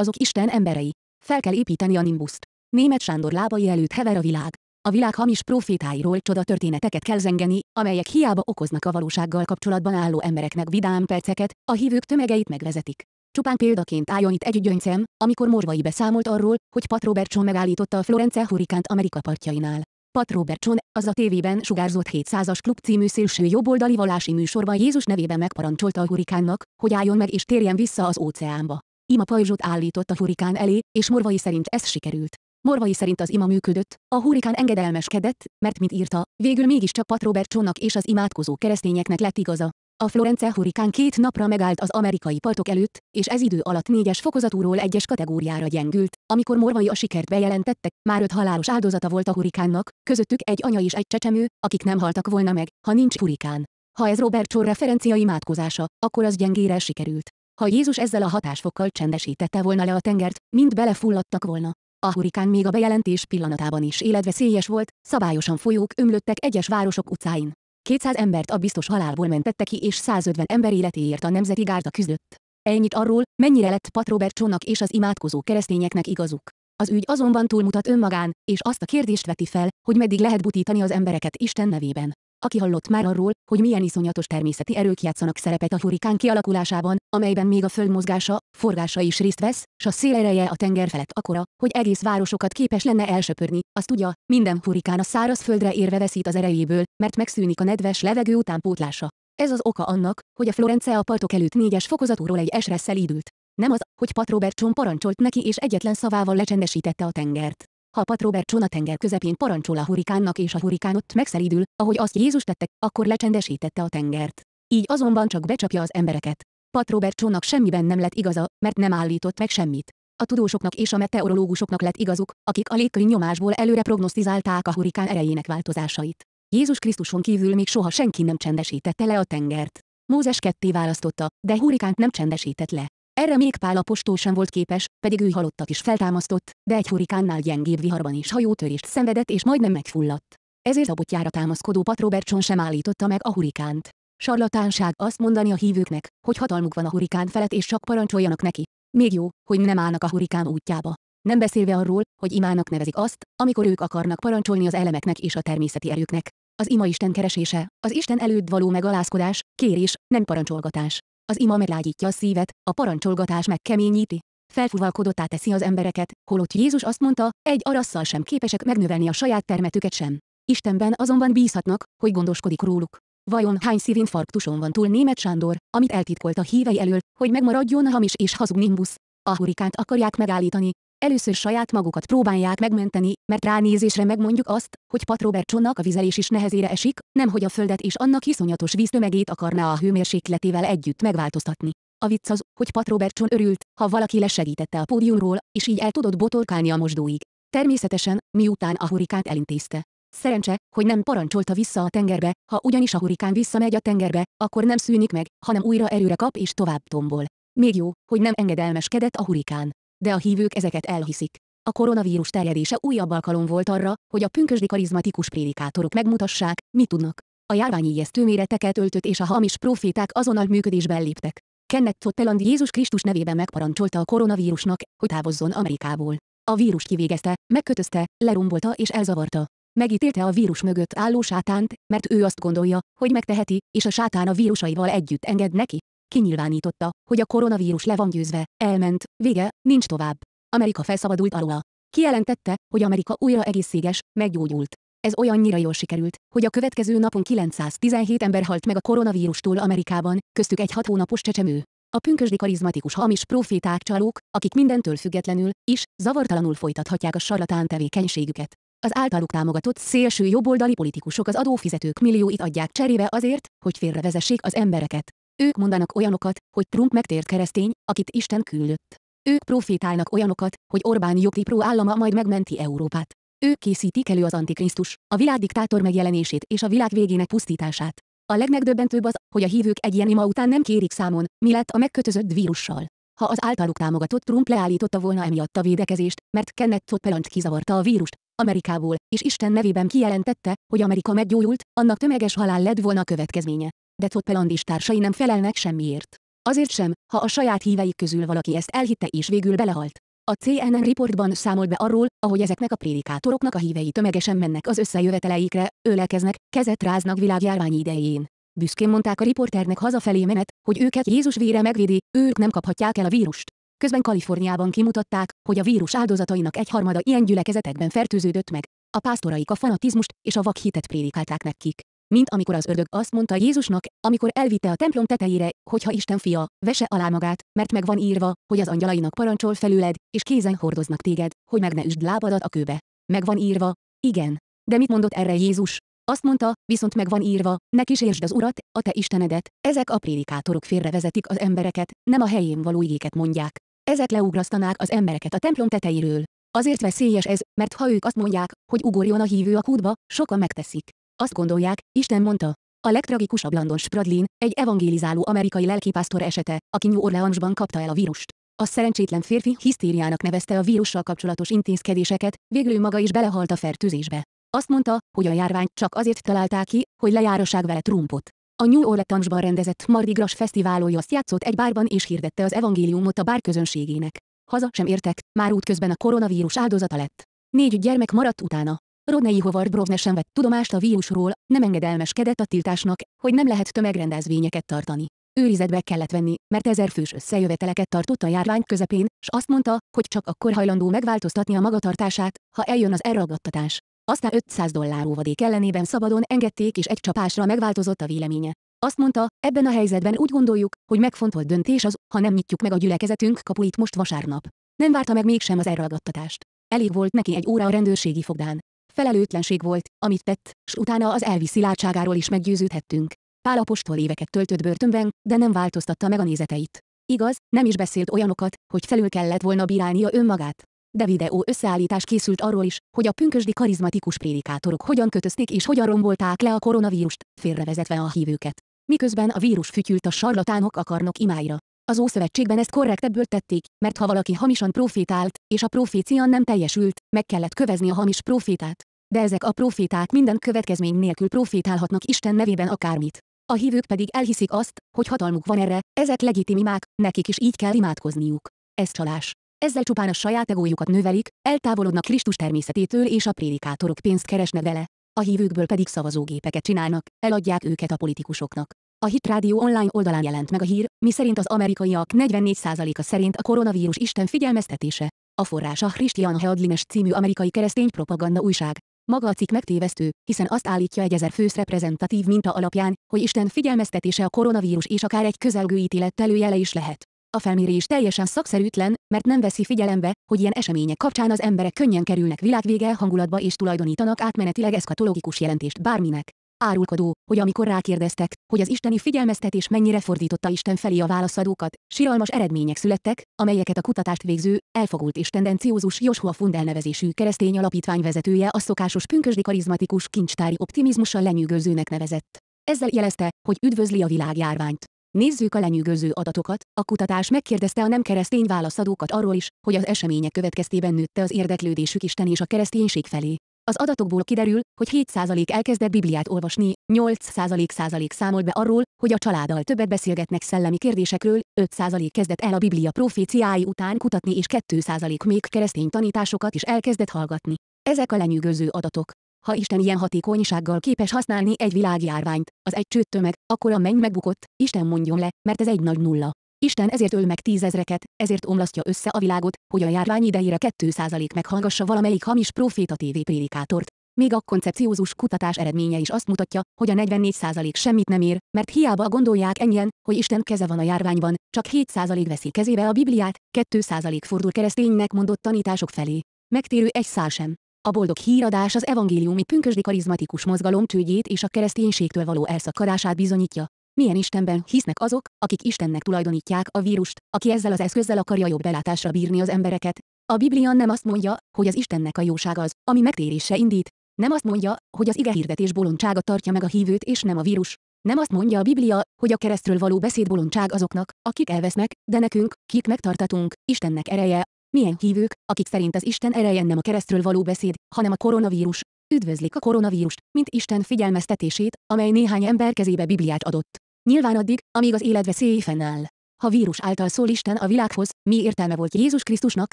azok Isten emberei. Fel kell építeni a nimbuszt. Német Sándor lábai előtt hever a világ a világ hamis profétáiról csoda történeteket kell zengeni, amelyek hiába okoznak a valósággal kapcsolatban álló embereknek vidám perceket, a hívők tömegeit megvezetik. Csupán példaként álljon itt egy gyöngycem, amikor Morvai beszámolt arról, hogy Pat Robertson megállította a Florence hurikánt Amerika partjainál. Pat Robertson, az a tévében sugárzott 700-as klub című szélső jobboldali vallási műsorban Jézus nevében megparancsolta a hurikánnak, hogy álljon meg és térjen vissza az óceánba. Ima pajzsot állított a hurikán elé, és Morvai szerint ez sikerült. Morvai szerint az ima működött, a hurikán engedelmeskedett, mert mint írta, végül mégiscsak Pat csónak és az imádkozó keresztényeknek lett igaza. A Florence hurikán két napra megállt az amerikai partok előtt, és ez idő alatt négyes fokozatúról egyes kategóriára gyengült. Amikor morvai a sikert bejelentettek, már öt halálos áldozata volt a hurikánnak, közöttük egy anya és egy csecsemő, akik nem haltak volna meg, ha nincs hurikán. Ha ez Robertson referencia imádkozása, akkor az gyengére sikerült. Ha Jézus ezzel a hatásfokkal csendesítette volna le a tengert, mind belefulladtak volna. A hurikán még a bejelentés pillanatában is életveszélyes volt, szabályosan folyók ömlöttek egyes városok utcáin. 200 embert a biztos halálból mentette ki és 150 ember életéért a Nemzeti Gárda küzdött. Ennyit arról, mennyire lett Pat Csónak és az imádkozó keresztényeknek igazuk. Az ügy azonban túlmutat önmagán, és azt a kérdést veti fel, hogy meddig lehet butítani az embereket Isten nevében aki hallott már arról, hogy milyen iszonyatos természeti erők játszanak szerepet a hurikán kialakulásában, amelyben még a föld mozgása, forgása is részt vesz, s a szél ereje a tenger felett akkora, hogy egész városokat képes lenne elsöpörni, azt tudja, minden hurikán a száraz földre érve veszít az erejéből, mert megszűnik a nedves levegő utánpótlása. Ez az oka annak, hogy a Florence a partok előtt négyes fokozatúról egy esre szelídült. Nem az, hogy Pat Robertson parancsolt neki és egyetlen szavával lecsendesítette a tengert. Ha Pat Robert John tenger közepén parancsol a hurikánnak és a hurikán ott megszeridül, ahogy azt Jézus tette, akkor lecsendesítette a tengert. Így azonban csak becsapja az embereket. Pat Robert semmiben nem lett igaza, mert nem állított meg semmit. A tudósoknak és a meteorológusoknak lett igazuk, akik a légköri nyomásból előre prognosztizálták a hurikán erejének változásait. Jézus Krisztuson kívül még soha senki nem csendesítette le a tengert. Mózes ketté választotta, de hurikánt nem csendesített le. Erre még Pál apostol sem volt képes, pedig ő halottat is feltámasztott, de egy hurikánnál gyengébb viharban is hajótörést szenvedett és majdnem megfulladt. Ezért a botjára támaszkodó Pat Robertson sem állította meg a hurikánt. Sarlatánság azt mondani a hívőknek, hogy hatalmuk van a hurikán felett és csak parancsoljanak neki. Még jó, hogy nem állnak a hurikán útjába. Nem beszélve arról, hogy imának nevezik azt, amikor ők akarnak parancsolni az elemeknek és a természeti erőknek. Az ima Isten keresése, az Isten előtt való megalázkodás, kérés, nem parancsolgatás. Az ima meglágyítja a szívet, a parancsolgatás megkeményíti. Felfúvalkodottá teszi az embereket, holott Jézus azt mondta, egy arasszal sem képesek megnövelni a saját termetüket sem. Istenben azonban bízhatnak, hogy gondoskodik róluk. Vajon hány szívinfarktuson van túl német Sándor, amit eltitkolt a hívei elől, hogy megmaradjon hamis és hazug nimbusz? A hurikánt akarják megállítani, Először saját magukat próbálják megmenteni, mert ránézésre megmondjuk azt, hogy Pat Robertsonnak a vizelés is nehezére esik, nemhogy a földet és annak iszonyatos víztömegét akarná a hőmérsékletével együtt megváltoztatni. A vicc az, hogy Pat Robertson örült, ha valaki lesegítette a pódiumról, és így el tudott botorkálni a mosdóig. Természetesen, miután a hurikát elintézte. Szerencse, hogy nem parancsolta vissza a tengerbe, ha ugyanis a hurikán visszamegy a tengerbe, akkor nem szűnik meg, hanem újra erőre kap és tovább tombol. Még jó, hogy nem engedelmeskedett a hurikán de a hívők ezeket elhiszik. A koronavírus terjedése újabb alkalom volt arra, hogy a pünkösdi karizmatikus prédikátorok megmutassák, mit tudnak. A járvány ijesztő méreteket öltött és a hamis proféták azonnal működésben léptek. Kenneth Totteland Jézus Krisztus nevében megparancsolta a koronavírusnak, hogy távozzon Amerikából. A vírus kivégezte, megkötözte, lerombolta és elzavarta. Megítélte a vírus mögött álló sátánt, mert ő azt gondolja, hogy megteheti, és a sátán a vírusaival együtt enged neki. Kinyilvánította, hogy a koronavírus le van győzve, elment, vége, nincs tovább. Amerika felszabadult alóla. Kijelentette, hogy Amerika újra egészséges, meggyógyult. Ez olyannyira jól sikerült, hogy a következő napon 917 ember halt meg a koronavírustól Amerikában, köztük egy hat hónapos csecsemő. A pünkösdi karizmatikus hamis proféták csalók, akik mindentől függetlenül is zavartalanul folytathatják a sarlatán tevékenységüket. Az általuk támogatott szélső jobboldali politikusok az adófizetők millióit adják cserébe azért, hogy félrevezessék az embereket. Ők mondanak olyanokat, hogy Trump megtért keresztény, akit Isten küldött. Ők profétálnak olyanokat, hogy Orbán jogi állama majd megmenti Európát. Ők készítik elő az Antikrisztus, a világ diktátor megjelenését és a világ végének pusztítását. A legmegdöbbentőbb az, hogy a hívők egy ilyen ima után nem kérik számon, mi lett a megkötözött vírussal. Ha az általuk támogatott Trump leállította volna emiatt a védekezést, mert Kenneth Szopelant kizavarta a vírust, Amerikából, és Isten nevében kijelentette, hogy Amerika meggyógyult, annak tömeges halál lett volna a következménye de Toppeland és társai nem felelnek semmiért. Azért sem, ha a saját híveik közül valaki ezt elhitte és végül belehalt. A CNN reportban számolt be arról, ahogy ezeknek a prédikátoroknak a hívei tömegesen mennek az összejöveteleikre, ölekeznek, kezet ráznak világjárvány idején. Büszkén mondták a riporternek hazafelé menet, hogy őket Jézus vére megvédi, ők nem kaphatják el a vírust. Közben Kaliforniában kimutatták, hogy a vírus áldozatainak egyharmada ilyen gyülekezetekben fertőződött meg. A pásztoraik a fanatizmust és a vakhitet prédikálták nekik mint amikor az ördög azt mondta Jézusnak, amikor elvitte a templom tetejére, hogyha Isten fia, vese alá magát, mert meg van írva, hogy az angyalainak parancsol felüled és kézen hordoznak téged, hogy meg ne üsd lábadat a kőbe. Meg van írva, igen. De mit mondott erre Jézus? Azt mondta, viszont meg van írva, ne kísérsd az urat, a te istenedet, ezek a prédikátorok félrevezetik az embereket, nem a helyén való igéket mondják. Ezek leugrasztanák az embereket a templom tetejéről. Azért veszélyes ez, mert ha ők azt mondják, hogy ugorjon a hívő a kútba, sokan megteszik. Azt gondolják, Isten mondta. A legtragikusabb Landon Spradlin, egy evangélizáló amerikai lelkipásztor esete, aki New Orleansban kapta el a vírust. A szerencsétlen férfi hisztériának nevezte a vírussal kapcsolatos intézkedéseket, végül ő maga is belehalt a fertőzésbe. Azt mondta, hogy a járvány csak azért találták ki, hogy lejárosság vele Trumpot. A New Orleansban rendezett Mardi Gras fesztiválója azt játszott egy bárban és hirdette az evangéliumot a bár közönségének. Haza sem értek, már útközben a koronavírus áldozata lett. Négy gyermek maradt utána. Rodney Howard Brovne sem vett tudomást a vírusról, nem engedelmeskedett a tiltásnak, hogy nem lehet tömegrendezvényeket tartani. Őrizetbe kellett venni, mert ezer fős összejöveteleket tartott a járvány közepén, s azt mondta, hogy csak akkor hajlandó megváltoztatni a magatartását, ha eljön az elragadtatás. Aztán 500 dollár óvadék ellenében szabadon engedték és egy csapásra megváltozott a véleménye. Azt mondta, ebben a helyzetben úgy gondoljuk, hogy megfontolt döntés az, ha nem nyitjuk meg a gyülekezetünk kapuit most vasárnap. Nem várta meg mégsem az elragadtatást. Elég volt neki egy óra a rendőrségi fogdán felelőtlenség volt, amit tett, s utána az elvi szilárdságáról is meggyőződhettünk. Pálapostól éveket töltött börtönben, de nem változtatta meg a nézeteit. Igaz, nem is beszélt olyanokat, hogy felül kellett volna bírálnia önmagát. De videó összeállítás készült arról is, hogy a pünkösdi karizmatikus prédikátorok hogyan kötözték és hogyan rombolták le a koronavírust, félrevezetve a hívőket. Miközben a vírus fütyült a sarlatánok akarnok imáira. Az Ószövetségben ezt korrektebből tették, mert ha valaki hamisan profétált, és a profécia nem teljesült, meg kellett kövezni a hamis profétát. De ezek a proféták minden következmény nélkül profétálhatnak Isten nevében akármit. A hívők pedig elhiszik azt, hogy hatalmuk van erre, ezek legitimimák, nekik is így kell imádkozniuk. Ez csalás. Ezzel csupán a saját egójukat növelik, eltávolodnak Krisztus természetétől és a prédikátorok pénzt keresnek vele. A hívőkből pedig szavazógépeket csinálnak, eladják őket a politikusoknak. A Hit Rádió online oldalán jelent meg a hír, miszerint az amerikaiak 44%-a szerint a koronavírus Isten figyelmeztetése. A forrás a Christian Headlines című amerikai keresztény propaganda újság. Maga a cikk megtévesztő, hiszen azt állítja egy ezer fős reprezentatív minta alapján, hogy Isten figyelmeztetése a koronavírus és akár egy közelgő ítélet előjele is lehet. A felmérés teljesen szakszerűtlen, mert nem veszi figyelembe, hogy ilyen események kapcsán az emberek könnyen kerülnek világvége hangulatba és tulajdonítanak átmenetileg eszkatológikus jelentést bárminek. Árulkodó, hogy amikor rákérdeztek, hogy az isteni figyelmeztetés mennyire fordította Isten felé a válaszadókat, siralmas eredmények születtek, amelyeket a kutatást végző, elfogult és tendenciózus Joshua Fund elnevezésű keresztény alapítvány vezetője a szokásos pünkösdi karizmatikus kincstári optimizmussal lenyűgözőnek nevezett. Ezzel jelezte, hogy üdvözli a világjárványt. Nézzük a lenyűgöző adatokat, a kutatás megkérdezte a nem keresztény válaszadókat arról is, hogy az események következtében nőtte az érdeklődésük Isten és a kereszténység felé. Az adatokból kiderül, hogy 7% elkezdett Bibliát olvasni, 8% százalék számolt be arról, hogy a családdal többet beszélgetnek szellemi kérdésekről, 5% kezdett el a Biblia proféciái után kutatni és 2% még keresztény tanításokat is elkezdett hallgatni. Ezek a lenyűgöző adatok. Ha Isten ilyen hatékonysággal képes használni egy világjárványt, az egy csőd tömeg, akkor a menny megbukott, Isten mondjon le, mert ez egy nagy nulla. Isten ezért öl meg tízezreket, ezért omlasztja össze a világot, hogy a járvány idejére 2% meghallgassa valamelyik hamis proféta TV prédikátort. Még a koncepciózus kutatás eredménye is azt mutatja, hogy a 44% semmit nem ér, mert hiába gondolják ennyien, hogy Isten keze van a járványban, csak 7% veszi kezébe a Bibliát, 2% fordul kereszténynek mondott tanítások felé. Megtérő egy szál sem. A boldog híradás az evangéliumi pünkösdi karizmatikus mozgalom csődjét és a kereszténységtől való elszakadását bizonyítja. Milyen Istenben hisznek azok, akik Istennek tulajdonítják a vírust, aki ezzel az eszközzel akarja jobb belátásra bírni az embereket? A Biblia nem azt mondja, hogy az Istennek a jóság az, ami megtérésre indít. Nem azt mondja, hogy az ige hirdetés bolondsága tartja meg a hívőt és nem a vírus. Nem azt mondja a Biblia, hogy a keresztről való beszéd bolondság azoknak, akik elvesznek, de nekünk, kik megtartatunk, Istennek ereje. Milyen hívők, akik szerint az Isten ereje nem a keresztről való beszéd, hanem a koronavírus, üdvözlik a koronavírust, mint Isten figyelmeztetését, amely néhány ember kezébe Bibliát adott. Nyilván addig, amíg az élet veszélye fennáll. Ha vírus által szól Isten a világhoz, mi értelme volt Jézus Krisztusnak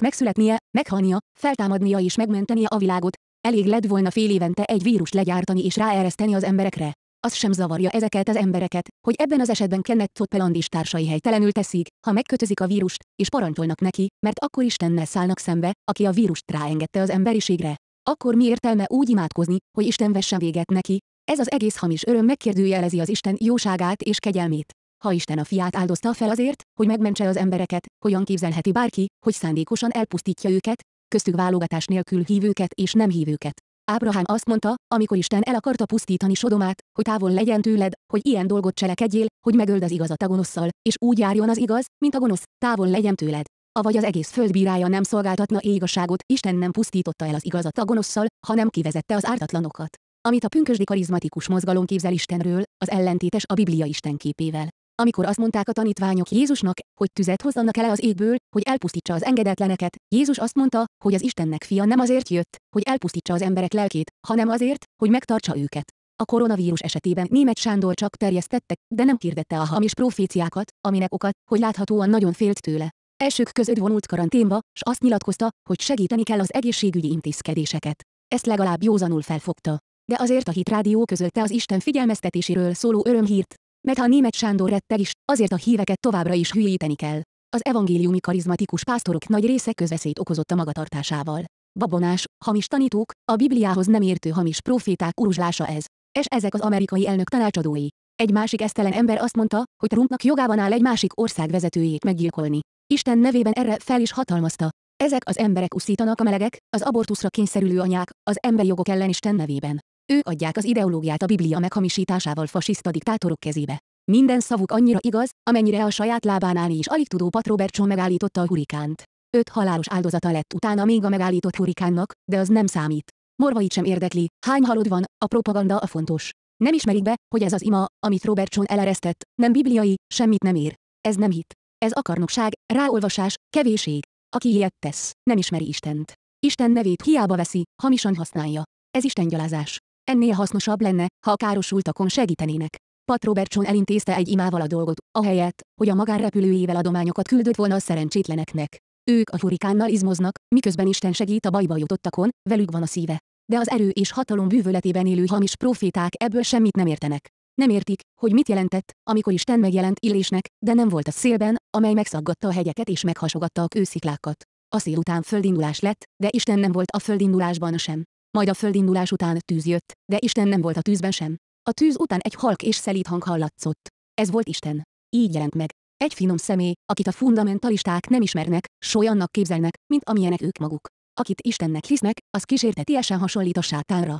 megszületnie, meghalnia, feltámadnia és megmentenie a világot? Elég lett volna fél évente egy vírus legyártani és ráereszteni az emberekre. Az sem zavarja ezeket az embereket, hogy ebben az esetben Kenneth Copeland és társai helytelenül teszik, ha megkötözik a vírust, és parancsolnak neki, mert akkor Istennel szállnak szembe, aki a vírust ráengedte az emberiségre. Akkor mi értelme úgy imádkozni, hogy Isten vessen véget neki, ez az egész hamis öröm megkérdőjelezi az Isten jóságát és kegyelmét. Ha Isten a fiát áldozta fel azért, hogy megmentse az embereket, hogyan képzelheti bárki, hogy szándékosan elpusztítja őket, köztük válogatás nélkül hívőket és nem hívőket. Ábrahám azt mondta, amikor Isten el akarta pusztítani Sodomát, hogy távol legyen tőled, hogy ilyen dolgot cselekedjél, hogy megöld az igazat a gonoszszal, és úgy járjon az igaz, mint a gonosz, távol legyen tőled. Avagy az egész föld bírája nem szolgáltatna égaságot, Isten nem pusztította el az igazat a gonoszszal, hanem kivezette az ártatlanokat amit a pünkösdi karizmatikus mozgalom képzel Istenről, az ellentétes a Biblia Isten képével. Amikor azt mondták a tanítványok Jézusnak, hogy tüzet hozzanak ele az égből, hogy elpusztítsa az engedetleneket, Jézus azt mondta, hogy az Istennek fia nem azért jött, hogy elpusztítsa az emberek lelkét, hanem azért, hogy megtartsa őket. A koronavírus esetében német Sándor csak terjesztette, de nem kérdette a hamis proféciákat, aminek okat, hogy láthatóan nagyon félt tőle. Elsők között vonult karanténba, s azt nyilatkozta, hogy segíteni kell az egészségügyi intézkedéseket. Ezt legalább józanul felfogta de azért a Hit Rádió közölte az Isten figyelmeztetéséről szóló örömhírt, mert ha a német Sándor retteg is, azért a híveket továbbra is hülyíteni kell. Az evangéliumi karizmatikus pásztorok nagy része közveszélyt okozott a magatartásával. Babonás, hamis tanítók, a Bibliához nem értő hamis proféták uruzslása ez. És ezek az amerikai elnök tanácsadói. Egy másik esztelen ember azt mondta, hogy Trumpnak jogában áll egy másik ország vezetőjét meggyilkolni. Isten nevében erre fel is hatalmazta. Ezek az emberek uszítanak a melegek, az abortuszra kényszerülő anyák, az emberi jogok ellen Isten nevében. Ő adják az ideológiát a Biblia meghamisításával fasiszta diktátorok kezébe. Minden szavuk annyira igaz, amennyire a saját lábán állni is alig tudó Pat Robertson megállította a hurikánt. Öt halálos áldozata lett utána még a megállított hurikánnak, de az nem számít. Morvait sem érdekli, hány halod van, a propaganda a fontos. Nem ismerik be, hogy ez az ima, amit Robertson eleresztett, nem bibliai, semmit nem ér. Ez nem hit. Ez akarnokság, ráolvasás, kevéség. Aki ilyet tesz, nem ismeri Istent. Isten nevét hiába veszi, hamisan használja. Ez istengyalázás. Ennél hasznosabb lenne, ha a károsultakon segítenének. Pat Robertson elintézte egy imával a dolgot, ahelyett, hogy a magánrepülőjével adományokat küldött volna a szerencsétleneknek. Ők a hurikánnal izmoznak, miközben Isten segít a bajba jutottakon, velük van a szíve. De az erő és hatalom bűvöletében élő hamis proféták ebből semmit nem értenek. Nem értik, hogy mit jelentett, amikor Isten megjelent Illésnek, de nem volt a szélben, amely megszaggatta a hegyeket és meghasogatta a kősziklákat. A szél után földindulás lett, de Isten nem volt a földindulásban sem. Majd a földindulás után tűz jött, de Isten nem volt a tűzben sem. A tűz után egy halk és szelíd hang hallatszott. Ez volt Isten. Így jelent meg. Egy finom személy, akit a fundamentalisták nem ismernek, solyannak képzelnek, mint amilyenek ők maguk. Akit Istennek hisznek, az kísértetiesen hasonlít a sátánra.